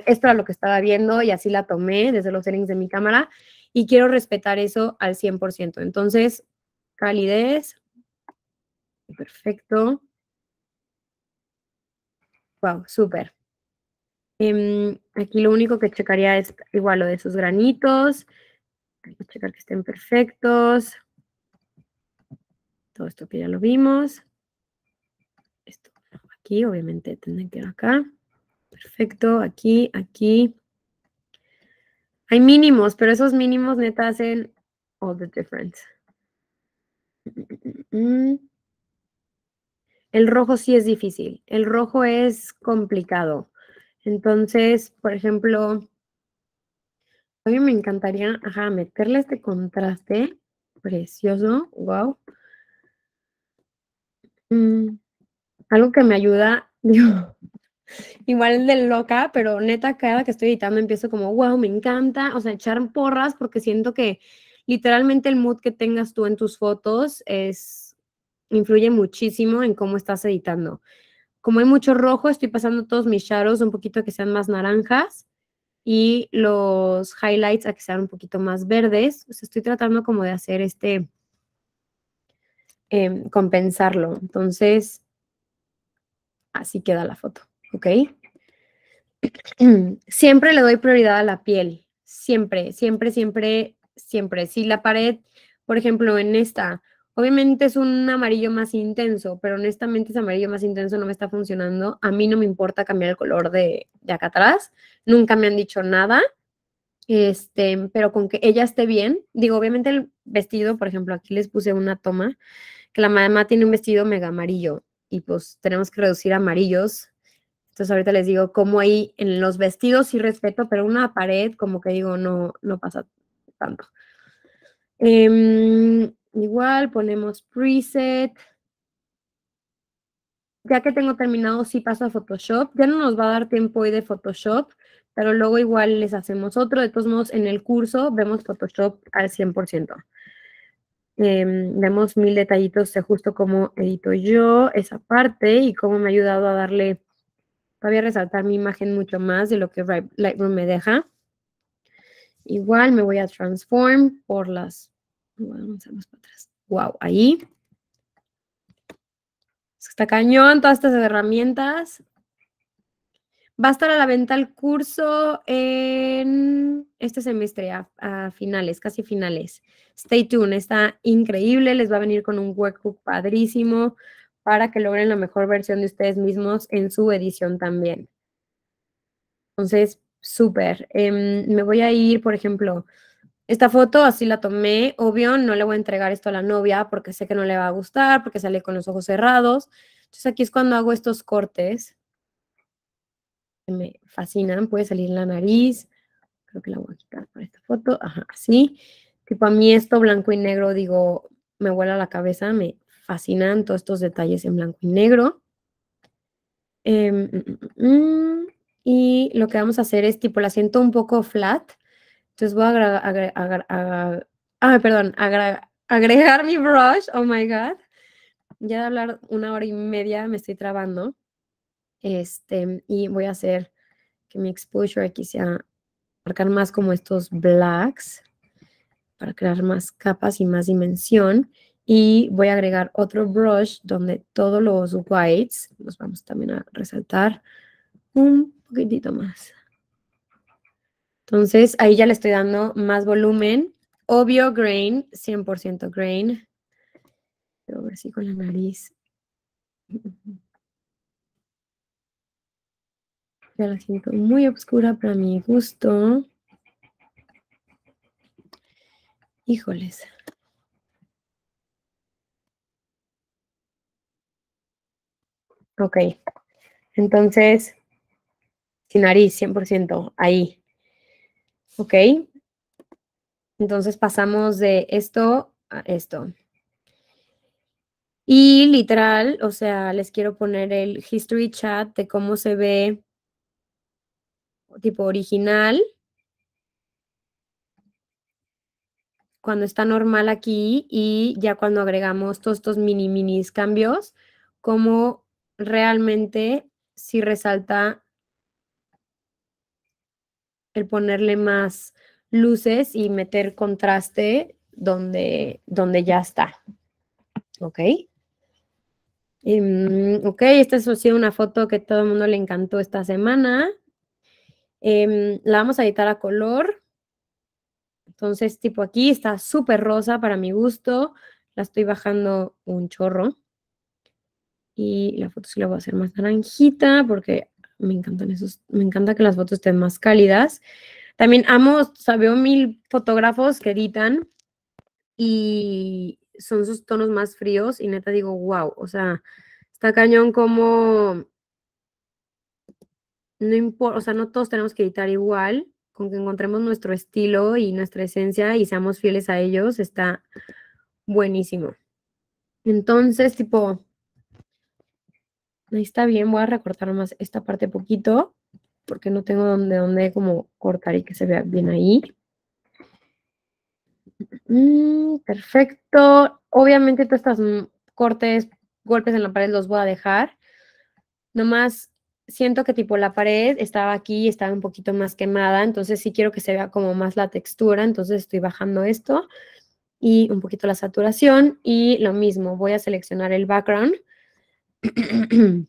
esto era lo que estaba viendo y así la tomé desde los settings de mi cámara y quiero respetar eso al 100%. Entonces, calidez. Perfecto. Wow, súper. Em, aquí lo único que checaría es igual lo de esos granitos. que checar que estén perfectos. Todo esto que ya lo vimos. Esto aquí, obviamente, tendrían que ir acá. Perfecto, aquí, aquí. Hay mínimos, pero esos mínimos neta hacen all the difference. Mm, mm, mm, el rojo sí es difícil, el rojo es complicado. Entonces, por ejemplo, a mí me encantaría, meterle este contraste precioso, wow. Mm, algo que me ayuda, igual de loca, pero neta, cada que estoy editando empiezo como, wow, me encanta, o sea, echar porras porque siento que literalmente el mood que tengas tú en tus fotos es influye muchísimo en cómo estás editando. Como hay mucho rojo, estoy pasando todos mis shadows un poquito a que sean más naranjas y los highlights a que sean un poquito más verdes. estoy tratando como de hacer este, em, compensarlo. Entonces, así queda la foto, ¿ok? Siempre le doy prioridad a la piel, siempre, siempre, siempre, siempre. Si la pared, por ejemplo, en esta Obviamente es un amarillo más intenso, pero honestamente ese amarillo más intenso no me está funcionando. A mí no me importa cambiar el color de, acá atrás. Nunca me han dicho nada. Este, pero con que ella esté bien. Digo, obviamente el vestido, por ejemplo, aquí les puse una toma, que la mamá tiene un vestido mega amarillo y pues tenemos que reducir amarillos. Entonces ahorita les digo, como ahí en los vestidos sí respeto, pero una pared como que digo, no, no pasa tanto. Em, Igual ponemos preset. Ya que tengo terminado, sí paso a Photoshop. Ya no nos va a dar tiempo hoy de Photoshop, pero luego igual les hacemos otro. De todos modos, en el curso vemos Photoshop al 100%. Em, vemos mil detallitos de justo cómo edito yo esa parte y cómo me ha ayudado a darle, todavía resaltar mi imagen mucho más de lo que Lightroom me deja. Igual me voy a transform por las Voy a para atrás. Wow, ahí. Está cañón todas estas herramientas. Va a estar a la venta el curso en este semestre, a, finales, casi finales. Stay tuned, está increíble, les va a venir con un workbook padrísimo para que logren la mejor versión de ustedes mismos en su edición también. Entonces, súper. Em, me voy a ir, por ejemplo, esta foto así la tomé, obvio, no le voy a entregar esto a la novia porque sé que no le va a gustar, porque sale con los ojos cerrados. Entonces aquí es cuando hago estos cortes que me fascinan. Puede salir la nariz, creo que la voy a quitar para esta foto, ajá, así. Tipo a mí esto blanco y negro, digo, me vuela la cabeza, me fascinan todos estos detalles en blanco y negro. Em, mm, mm, mm, y lo que vamos a hacer es tipo la siento un poco flat entonces voy a agregar, perdón, agregar mi brush, oh my god. Ya de hablar una hora y media me estoy trabando. Este, y voy a hacer que mi exposure aquí sea marcar más como estos blacks para crear más capas y más dimensión. Y voy a agregar otro brush donde todos los whites los vamos también a resaltar un poquitito más. Entonces ahí ya le estoy dando más volumen. Obvio, grain, 100% grain. a ver si con la nariz. Ya la siento muy oscura para mi gusto. Híjoles. Ok. Entonces, sin nariz, 100%, ahí. ¿Ok? Entonces pasamos de esto a esto. Y literal, o sea, les quiero poner el history chat de cómo se ve tipo original. Cuando está normal aquí y ya cuando agregamos todos estos mini minis cambios, cómo realmente si resalta el ponerle más luces y meter contraste donde, donde ya está. ¿Ok? Em, ok, esta es una foto que todo el mundo le encantó esta semana. Em, la vamos a editar a color. Entonces, tipo aquí está súper rosa para mi gusto. La estoy bajando un chorro. Y la foto sí la voy a hacer más naranjita porque me encantan esos, me encanta que las fotos estén más cálidas. También amo, o sea, veo mil fotógrafos que editan y son sus tonos más fríos y neta digo, wow, o sea, está cañón como, no importa, o sea, no todos tenemos que editar igual, con que encontremos nuestro estilo y nuestra esencia y seamos fieles a ellos, está buenísimo. Entonces, tipo, Ahí está bien, voy a recortar más esta parte poquito porque no tengo donde, donde como cortar y que se vea bien ahí. Mm, perfecto. Obviamente todos estos mm, cortes, golpes en la pared los voy a dejar. Nomás siento que tipo la pared estaba aquí, estaba un poquito más quemada, entonces sí quiero que se vea como más la textura, entonces estoy bajando esto y un poquito la saturación y lo mismo, voy a seleccionar el background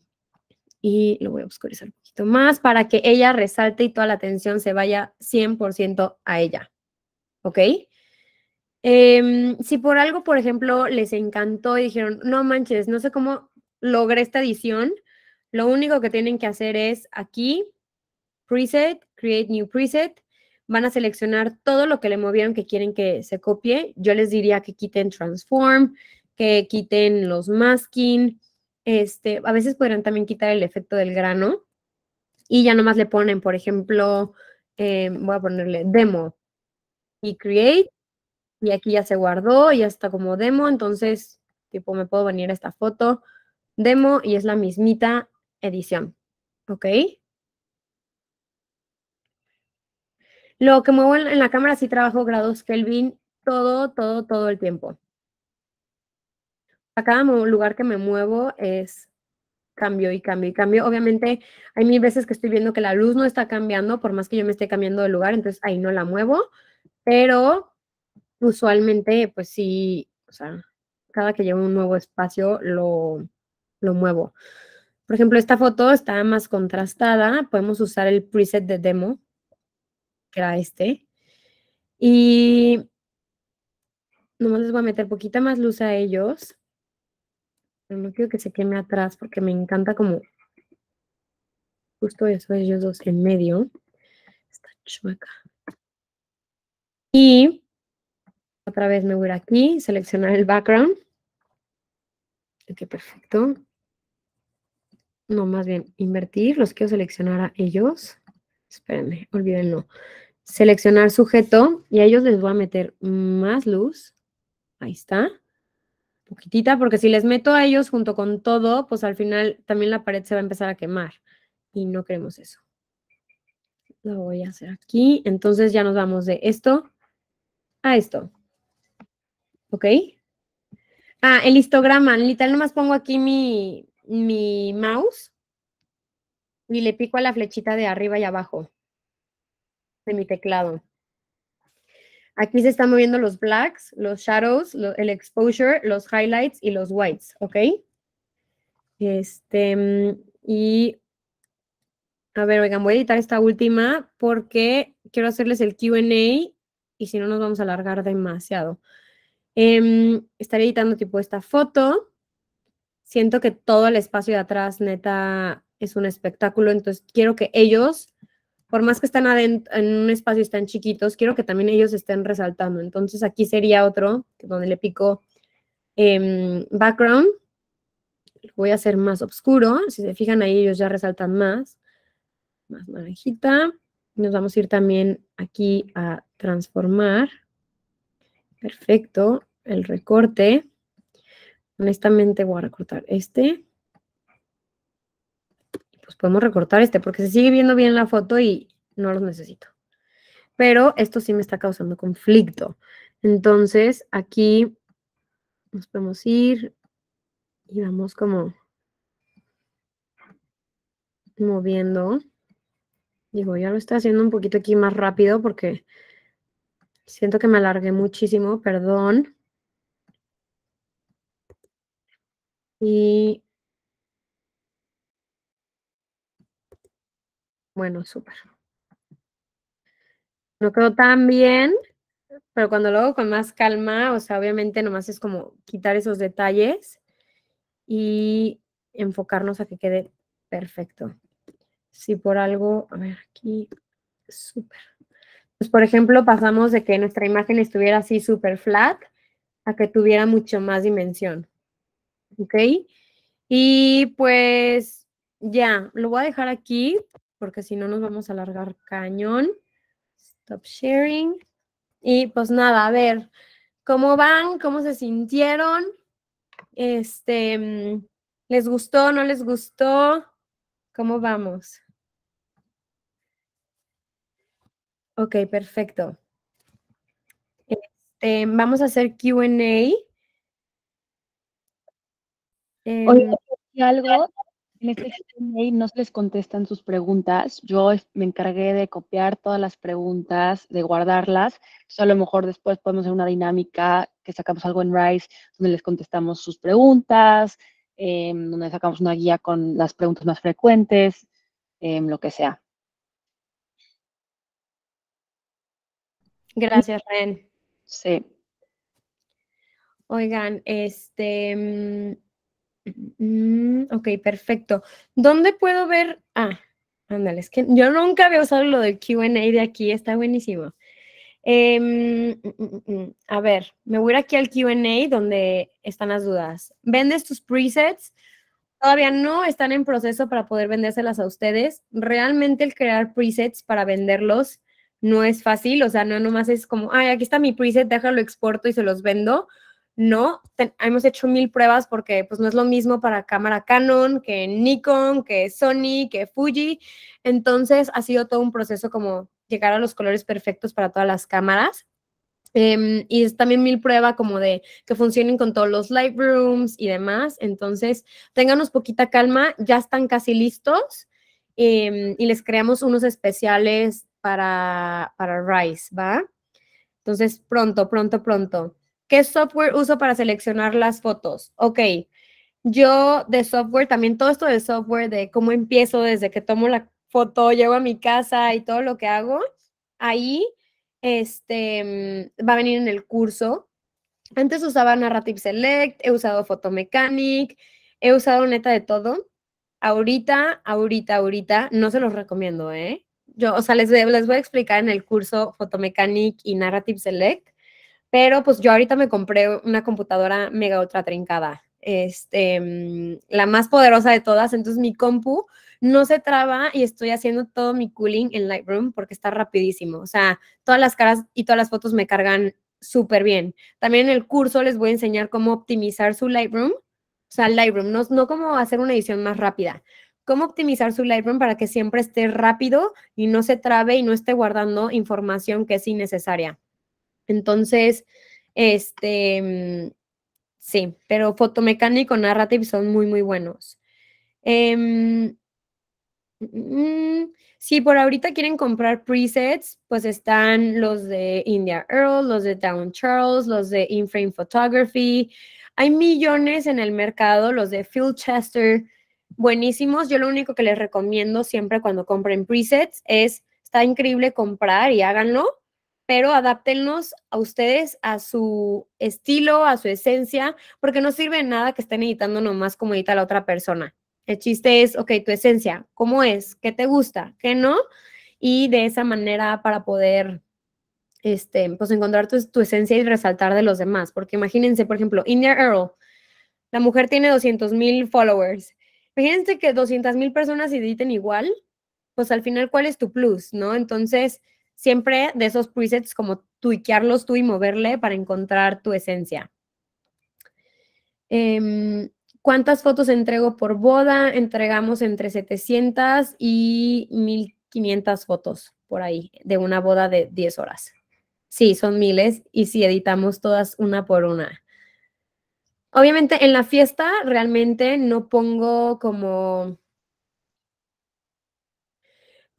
y lo voy a oscurecer un poquito más para que ella resalte y toda la atención se vaya 100% a ella. ¿Ok? Em, si por algo, por ejemplo, les encantó y dijeron, no manches, no sé cómo logré esta edición, lo único que tienen que hacer es aquí, preset, create new preset, van a seleccionar todo lo que le movieron que quieren que se copie. Yo les diría que quiten transform, que quiten los masking, este, a veces podrían también quitar el efecto del grano y ya nomás le ponen, por ejemplo, eh, voy a ponerle demo y create y aquí ya se guardó, ya está como demo, entonces tipo me puedo venir a esta foto, demo y es la mismita edición, ¿ok? Lo que muevo en la cámara sí trabajo grados Kelvin todo, todo, todo el tiempo a cada lugar que me muevo es cambio y cambio y cambio. Obviamente hay mil veces que estoy viendo que la luz no está cambiando, por más que yo me esté cambiando de lugar, entonces ahí no la muevo, pero usualmente pues sí, o sea, cada que llevo un nuevo espacio lo, lo muevo. Por ejemplo, esta foto está más contrastada, podemos usar el preset de demo, que era este, y nomás les voy a meter poquita más luz a ellos pero no quiero que se queme atrás porque me encanta como justo eso, ellos dos en medio. Está chueca. Y otra vez me voy a ir aquí, seleccionar el background. Ok, perfecto. No, más bien, invertir, los quiero seleccionar a ellos. Espérenme, olvídenlo. Seleccionar sujeto y a ellos les voy a meter más luz. Ahí está poquitita, porque si les meto a ellos junto con todo, pues al final también la pared se va a empezar a quemar y no queremos eso. Lo voy a hacer aquí, entonces ya nos vamos de esto a esto. ¿Ok? Ah, el histograma, literal nomás pongo aquí mi, mi mouse y le pico a la flechita de arriba y abajo de mi teclado. Aquí se están moviendo los blacks, los shadows, el exposure, los highlights y los whites, ¿ok? Este, mm, y a ver, oigan, voy a editar esta última porque quiero hacerles el QA y si no nos vamos a alargar demasiado. Em, estaré editando tipo esta foto. Siento que todo el espacio de atrás, neta, es un espectáculo, entonces quiero que ellos por más que están en un espacio y chiquitos, quiero que también ellos estén resaltando. Entonces aquí sería otro, donde le pico em, background, voy a hacer más oscuro, si se fijan ahí ellos ya resaltan más, más naranjita. Nos vamos a ir también aquí a transformar. Perfecto, el recorte. Honestamente voy a recortar este pues podemos recortar este porque se sigue viendo bien la foto y no los necesito. Pero esto sí me está causando conflicto. Entonces aquí nos podemos ir y vamos como moviendo. Digo, ya lo estoy haciendo un poquito aquí más rápido porque siento que me alargué muchísimo, perdón. Y Bueno, súper. No quedó tan bien, pero cuando lo hago con más calma, o sea, obviamente nomás es como quitar esos detalles y enfocarnos a que quede perfecto. Si por algo, a ver, aquí, súper. Pues por ejemplo, pasamos de que nuestra imagen estuviera así súper flat a que tuviera mucho más dimensión. ¿Ok? Y pues ya, lo voy a dejar aquí porque si no nos vamos a alargar cañón. Stop sharing. Y pues nada, a ver, ¿cómo van? ¿Cómo se sintieron? Este, mm, ¿les gustó? ¿No les gustó? ¿Cómo vamos? Ok, perfecto. Este, vamos a hacer QA. Eh, Oye, em, algo en este no se les contestan sus preguntas. Yo me encargué de copiar todas las preguntas, de guardarlas. a lo mejor después podemos hacer una dinámica que sacamos algo en RISE donde les contestamos sus preguntas, em, donde sacamos una guía con las preguntas más frecuentes, em, lo que sea. Gracias, Ren. Sí. Oigan, este mm, Mm, ok, perfecto. ¿Dónde puedo ver? Ah, ándale, que yo nunca había usado lo del QA de aquí, está buenísimo. Em, mm, mm, a ver, me voy aquí al QA donde están las dudas. ¿Vendes tus presets? Todavía no están en proceso para poder vendérselas a ustedes. Realmente el crear presets para venderlos no es fácil, o sea, no nomás es como, ay, aquí está mi preset, déjalo exporto y se los vendo no, hemos hecho mil pruebas porque pues no es lo mismo para cámara Canon que Nikon, que Sony, que Fuji. Entonces ha sido todo un proceso como llegar a los colores perfectos para todas las cámaras. Em, y es también mil pruebas como de que funcionen con todos los Lightrooms y demás. Entonces, ténganos poquita calma, ya están casi listos em, y les creamos unos especiales para, para Rise, ¿va? Entonces, pronto, pronto, pronto. ¿Qué software uso para seleccionar las fotos? Ok, yo de software, también todo esto de software, de cómo empiezo desde que tomo la foto, llego a mi casa y todo lo que hago, ahí este, mm, va a venir en el curso. Antes usaba Narrative Select, he usado Photomechanic, he usado neta de todo. Ahorita, ahorita, ahorita, no se los recomiendo, ¿eh? Yo, o sea, les, les voy a explicar en el curso Photomechanic y Narrative Select pero pues yo ahorita me compré una computadora mega ultra trincada, este, la más poderosa de todas, entonces mi compu no se traba y estoy haciendo todo mi cooling en Lightroom porque está rapidísimo, o sea, todas las caras y todas las fotos me cargan súper bien. También en el curso les voy a enseñar cómo optimizar su Lightroom, o sea, Lightroom, no, no cómo hacer una edición más rápida, cómo optimizar su Lightroom para que siempre esté rápido y no se trabe y no esté guardando información que es innecesaria. Entonces, este, mm, sí, pero fotomecánico, narrative son muy, muy buenos. Em, mm, si por ahorita quieren comprar presets, pues están los de India Earl, los de Town Charles, los de InFrame Photography. Hay millones en el mercado, los de Phil Chester, buenísimos. Yo lo único que les recomiendo siempre cuando compren presets es, está increíble comprar y háganlo, pero adáptenlos a ustedes, a su estilo, a su esencia, porque no sirve nada que estén editando nomás como edita la otra persona. El chiste es, ok, tu esencia, ¿cómo es? ¿Qué te gusta? ¿Qué no? Y de esa manera para poder este, pues encontrar tu, esencia y resaltar de los demás. Porque imagínense, por ejemplo, India Earl, la mujer tiene 200 mil followers. Imagínense que 200 mil personas editen igual, pues al final, ¿cuál es tu plus? ¿No? Entonces, siempre de esos presets como tuiquearlos tú y moverle para encontrar tu esencia. Em, ¿Cuántas fotos entrego por boda? Entregamos entre 700 y 1500 fotos por ahí, de una boda de 10 horas. Sí, son miles y si sí, editamos todas una por una. Obviamente en la fiesta realmente no pongo como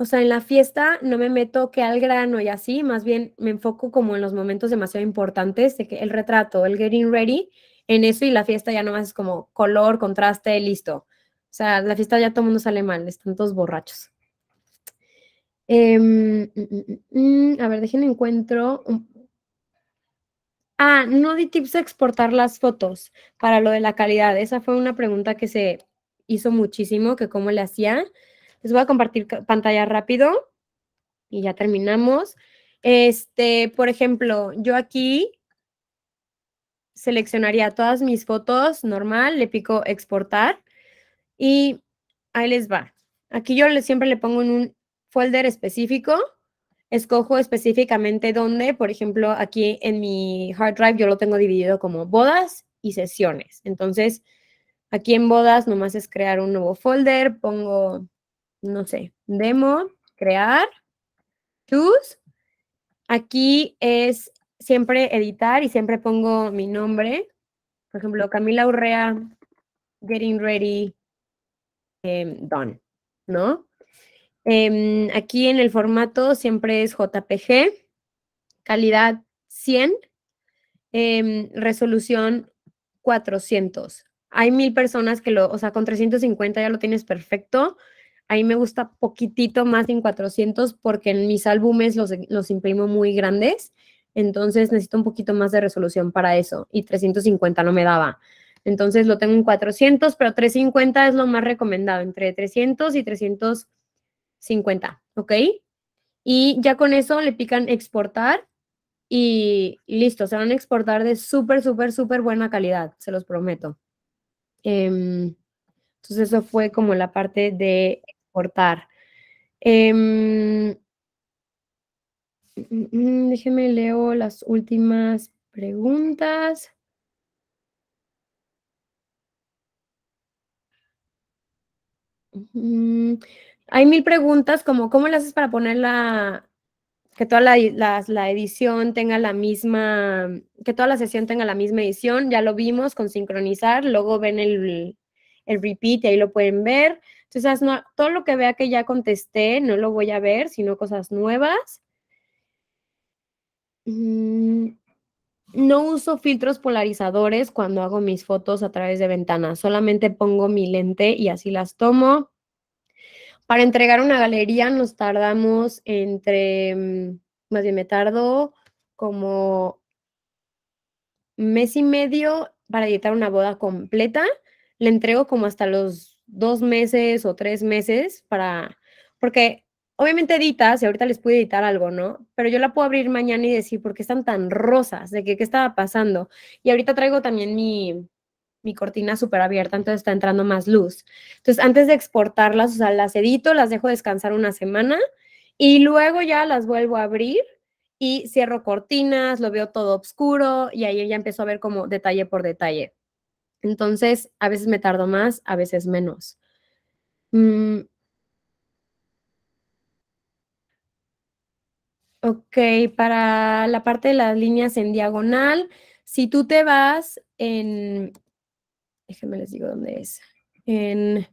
o sea, en la fiesta no me meto que al grano y así, más bien me enfoco como en los momentos demasiado importantes, de que el retrato, el getting ready, en eso y la fiesta ya nomás es como color, contraste, listo. O sea, la fiesta ya todo el mundo sale mal, están todos borrachos. Em, mm, mm, mm, a ver, déjenme encuentro. Ah, no di tips a exportar las fotos para lo de la calidad. Esa fue una pregunta que se hizo muchísimo, que cómo le hacía. Les voy a compartir pantalla rápido y ya terminamos. Este, por ejemplo, yo aquí seleccionaría todas mis fotos normal, le pico exportar y ahí les va. Aquí yo siempre le pongo en un folder específico, escojo específicamente dónde, por ejemplo, aquí en mi hard drive yo lo tengo dividido como bodas y sesiones. Entonces, aquí en bodas nomás es crear un nuevo folder, pongo no sé, demo, crear, choose. Aquí es siempre editar y siempre pongo mi nombre. Por ejemplo, Camila Urrea, getting ready, em, done, ¿no? Em, aquí en el formato siempre es JPG, calidad 100, em, resolución 400. Hay mil personas que lo, o sea, con 350 ya lo tienes perfecto a mí me gusta poquitito más en 400 porque en mis álbumes los, imprimo muy grandes, entonces necesito un poquito más de resolución para eso y 350 no me daba. Entonces lo tengo en 400, pero 350 es lo más recomendado, entre 300 y 350, ¿ok? Y ya con eso le pican exportar y listo, se van a exportar de súper, súper, súper buena calidad, se los prometo. Em, entonces eso fue como la parte de cortar Eh, em, mm, mm, mm, déjenme leo las últimas preguntas. Hay mil preguntas como cómo le haces para poner la que toda la, edición tenga la misma, que toda la sesión tenga la misma edición, ya lo vimos con sincronizar, luego ven el, el repeat y ahí lo pueden ver. Entonces, no, todo lo que vea que ya contesté, no lo voy a ver, sino cosas nuevas. Mm, no uso filtros polarizadores cuando hago mis fotos a través de ventanas, solamente pongo mi lente y así las tomo. Para entregar una galería nos tardamos entre, mm, más bien me tardo como mes y medio para editar una boda completa. Le entrego como hasta los dos meses o tres meses para, porque obviamente editas y ahorita les puedo editar algo, ¿no? Pero yo la puedo abrir mañana y decir, ¿por qué están tan rosas? ¿De qué, qué estaba pasando? Y ahorita traigo también mi, mi cortina súper abierta, entonces está entrando más luz. Entonces, antes de exportarlas, o sea, las edito, las dejo descansar una semana y luego ya las vuelvo a abrir y cierro cortinas, lo veo todo oscuro y ahí ya empezó a ver como detalle por detalle. Entonces, a veces me tardo más, a veces menos. Mm. Ok, para la parte de las líneas en diagonal, si tú te vas en, déjenme les digo dónde es, en,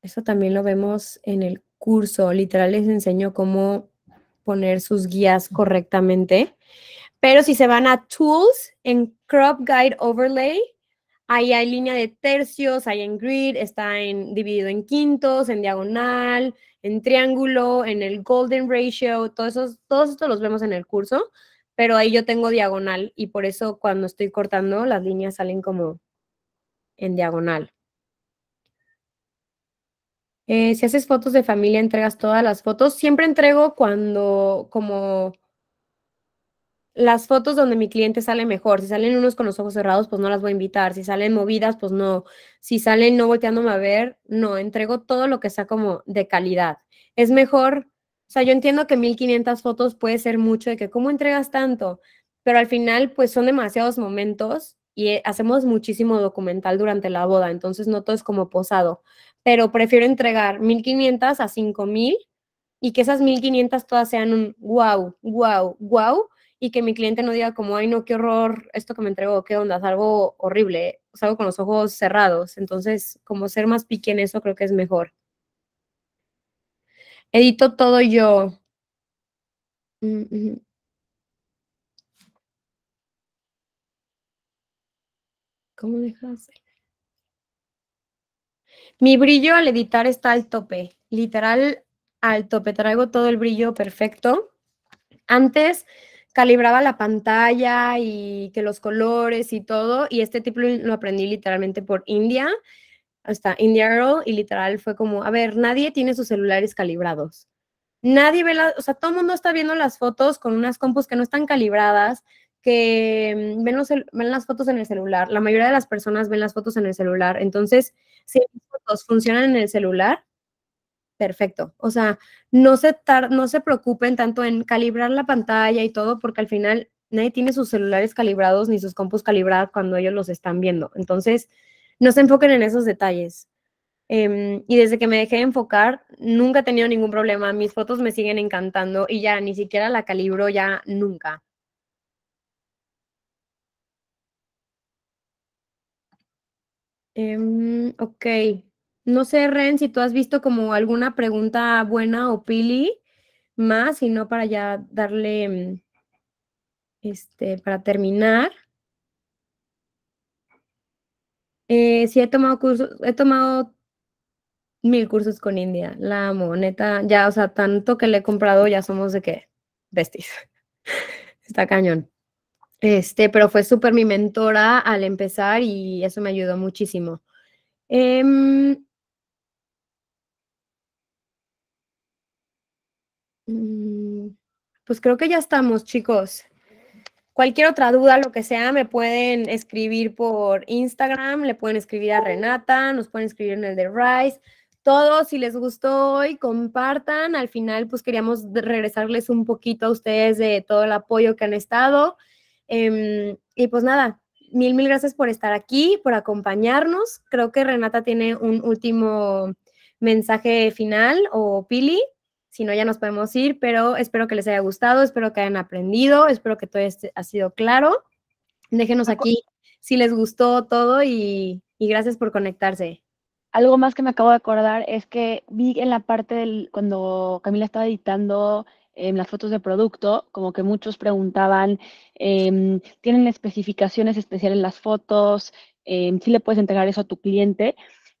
eso también lo vemos en el curso, literal les enseño cómo poner sus guías correctamente. Pero si se van a Tools, en Crop Guide Overlay, ahí hay línea de tercios, hay en grid, está en, dividido en quintos, en diagonal, en triángulo, en el golden ratio, todos todos estos los vemos en el curso, pero ahí yo tengo diagonal y por eso cuando estoy cortando las líneas salen como en diagonal. Eh, si haces fotos de familia, entregas todas las fotos. Siempre entrego cuando, como las fotos donde mi cliente sale mejor. Si salen unos con los ojos cerrados, pues no las voy a invitar. Si salen movidas, pues no. Si salen no volteándome a ver, no. Entrego todo lo que sea como de calidad. Es mejor, o sea, yo entiendo que 1500 fotos puede ser mucho de que, ¿cómo entregas tanto? Pero al final, pues son demasiados momentos y eh, hacemos muchísimo documental durante la boda, entonces no todo es como posado, pero prefiero entregar 1500 a 5000 y que esas 1500 todas sean un wow, wow, wow, y que mi cliente no diga como, ay, no, qué horror, esto que me entregó, qué onda, es algo horrible, es algo con los ojos cerrados. Entonces, como ser más pique en eso creo que es mejor. Edito todo yo. Mm, ¿Cómo dejas? Mi brillo al editar está al tope, literal al tope. Traigo todo el brillo perfecto. Antes calibraba la pantalla y que los colores y todo. Y este tipo lo aprendí literalmente por India, hasta India Girl, y literal fue como, a ver, nadie tiene sus celulares calibrados. Nadie ve, o sea, todo el mundo está viendo las fotos con unas compus que no están calibradas, que mm, ven, ven las fotos en el celular. La mayoría de las personas ven las fotos en el celular. Entonces, si las fotos funcionan en el celular, perfecto. O sea, no se, no se preocupen tanto en calibrar la pantalla y todo, porque al final nadie tiene sus celulares calibrados ni sus compus calibradas cuando ellos los están viendo. Entonces, no se enfoquen en esos detalles. Em, y desde que me dejé de enfocar, nunca he tenido ningún problema. Mis fotos me siguen encantando y ya ni siquiera la calibro ya nunca. Em, ok. No sé, Ren, si tú has visto como alguna pregunta buena o pili más, sino para ya darle, mm, este, para terminar. Eh, sí, he tomado cursos, he tomado mil cursos con India, la moneta, ya, o sea, tanto que le he comprado, ya somos de qué, besties. Está cañón. Este, pero fue súper mi mentora al empezar y eso me ayudó muchísimo. Em, Mm, pues creo que ya estamos, chicos. Cualquier otra duda, lo que sea, me pueden escribir por Instagram, le pueden escribir a Renata, nos pueden escribir en el de Rice. todos si les gustó hoy, compartan. Al final, pues queríamos regresarles un poquito a ustedes de todo el apoyo que han estado. Em, y pues nada, mil, mil gracias por estar aquí, por acompañarnos. Creo que Renata tiene un último mensaje final o Pili. Si no, ya nos podemos ir, pero espero que les haya gustado, espero que hayan aprendido, espero que todo ha sido claro. Déjenos ah, aquí si les gustó todo y, gracias por conectarse. Algo más que me acabo de acordar es que vi en la parte del, cuando Camila estaba editando en em, las fotos de producto, como que muchos preguntaban, em, ¿tienen especificaciones especiales las fotos? Eh, ¿Sí le puedes entregar eso a tu cliente?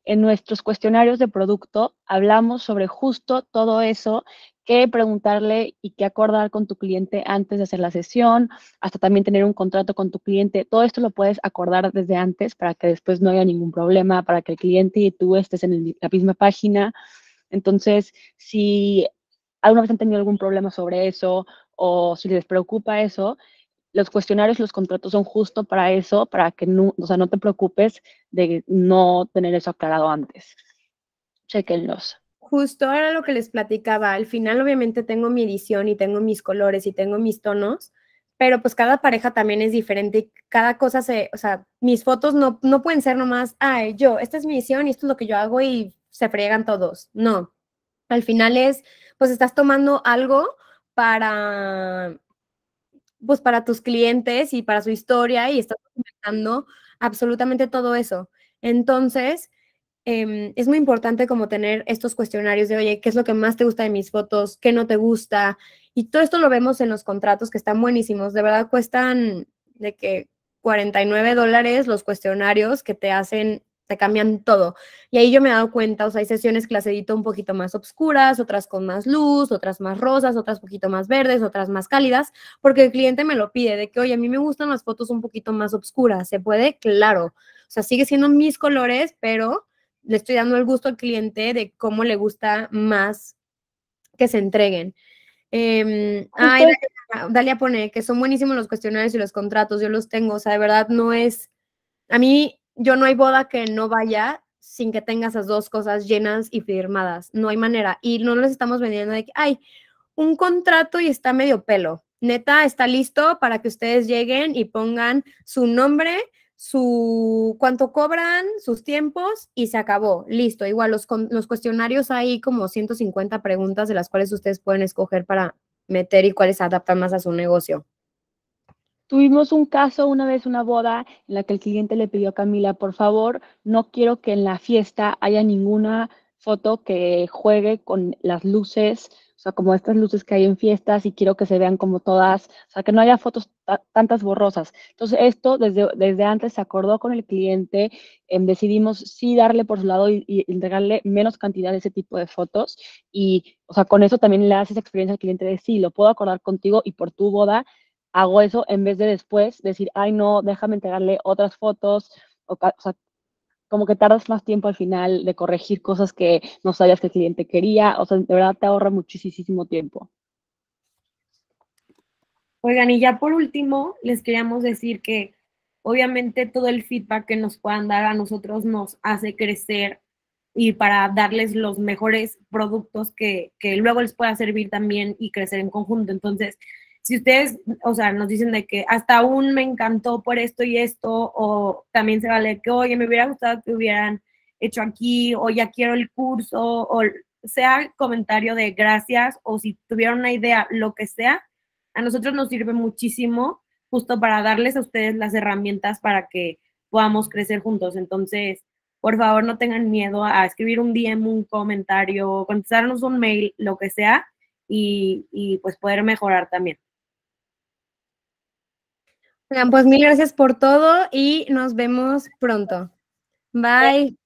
en nuestros cuestionarios de producto hablamos sobre justo todo eso que preguntarle y qué acordar con tu cliente antes de hacer la sesión, hasta también tener un contrato con tu cliente. Todo esto lo puedes acordar desde antes para que después no haya ningún problema, para que el cliente y tú estés en la misma página. Entonces, si alguna vez han tenido algún problema sobre eso o si les preocupa eso, los cuestionarios, los contratos son justo para eso, para que no, o sea, no te preocupes de no tener eso aclarado antes. Chequenlos. Justo era lo que les platicaba. Al final, obviamente, tengo mi edición y tengo mis colores y tengo mis tonos, pero pues cada pareja también es diferente y cada cosa se, o sea, mis fotos no, no pueden ser nomás, ay, yo, esta es mi edición y esto es lo que yo hago y se friegan todos. No. Al final es, pues estás tomando algo para pues para tus clientes y para su historia y estás documentando absolutamente todo eso. Entonces, em, es muy importante como tener estos cuestionarios de, oye, ¿qué es lo que más te gusta de mis fotos? ¿Qué no te gusta? Y todo esto lo vemos en los contratos que están buenísimos. De verdad cuestan de que 49 dólares los cuestionarios que te hacen te cambian todo. Y ahí yo me he dado cuenta, o sea, hay sesiones que las edito un poquito más oscuras, otras con más luz, otras más rosas, otras poquito más verdes, otras más cálidas, porque el cliente me lo pide, de que, oye, a mí me gustan las fotos un poquito más oscuras, ¿se puede? Claro. O sea, sigue siendo mis colores, pero le estoy dando el gusto al cliente de cómo le gusta más que se entreguen. Em, ay, pues Dalia pone que son buenísimos los cuestionarios y los contratos, yo los tengo, o sea, de verdad no es, a mí yo no hay boda que no vaya sin que tenga esas dos cosas llenas y firmadas. No hay manera. Y no les estamos vendiendo de que, hay un contrato y está medio pelo. Neta, está listo para que ustedes lleguen y pongan su nombre, su cuánto cobran, sus tiempos y se acabó. Listo. Igual los, los cuestionarios hay como 150 preguntas de las cuales ustedes pueden escoger para meter y cuáles se adaptan más a su negocio. Tuvimos un caso una vez, una boda, en la que el cliente le pidió a Camila, por favor, no quiero que en la fiesta haya ninguna foto que juegue con las luces, o sea, como estas luces que hay en fiestas y quiero que se vean como todas, o sea, que no haya fotos tantas borrosas. Entonces, esto desde, desde antes se acordó con el cliente, em, decidimos sí darle por su lado y, entregarle menos cantidad de ese tipo de fotos y, o sea, con eso también le haces experiencia al cliente de sí, lo puedo acordar contigo y por tu boda hago eso en vez de después decir, ay, no, déjame entregarle otras fotos, o, sea, como que tardas más tiempo al final de corregir cosas que no sabías que el cliente quería, o sea, de verdad te ahorra muchísimo tiempo. Oigan, y ya por último, les queríamos decir que obviamente todo el feedback que nos puedan dar a nosotros nos hace crecer y para darles los mejores productos que, que luego les pueda servir también y crecer en conjunto. Entonces, si ustedes, o sea, nos dicen de que hasta aún me encantó por esto y esto, o también se vale que, oye, me hubiera gustado que hubieran hecho aquí, o ya quiero el curso, o sea comentario de gracias, o si tuvieron una idea, lo que sea, a nosotros nos sirve muchísimo justo para darles a ustedes las herramientas para que podamos crecer juntos. Entonces, por favor, no tengan miedo a escribir un DM, un comentario, contestarnos un mail, lo que sea, y, y pues poder mejorar también. Pues mil gracias por todo y nos vemos pronto. Bye.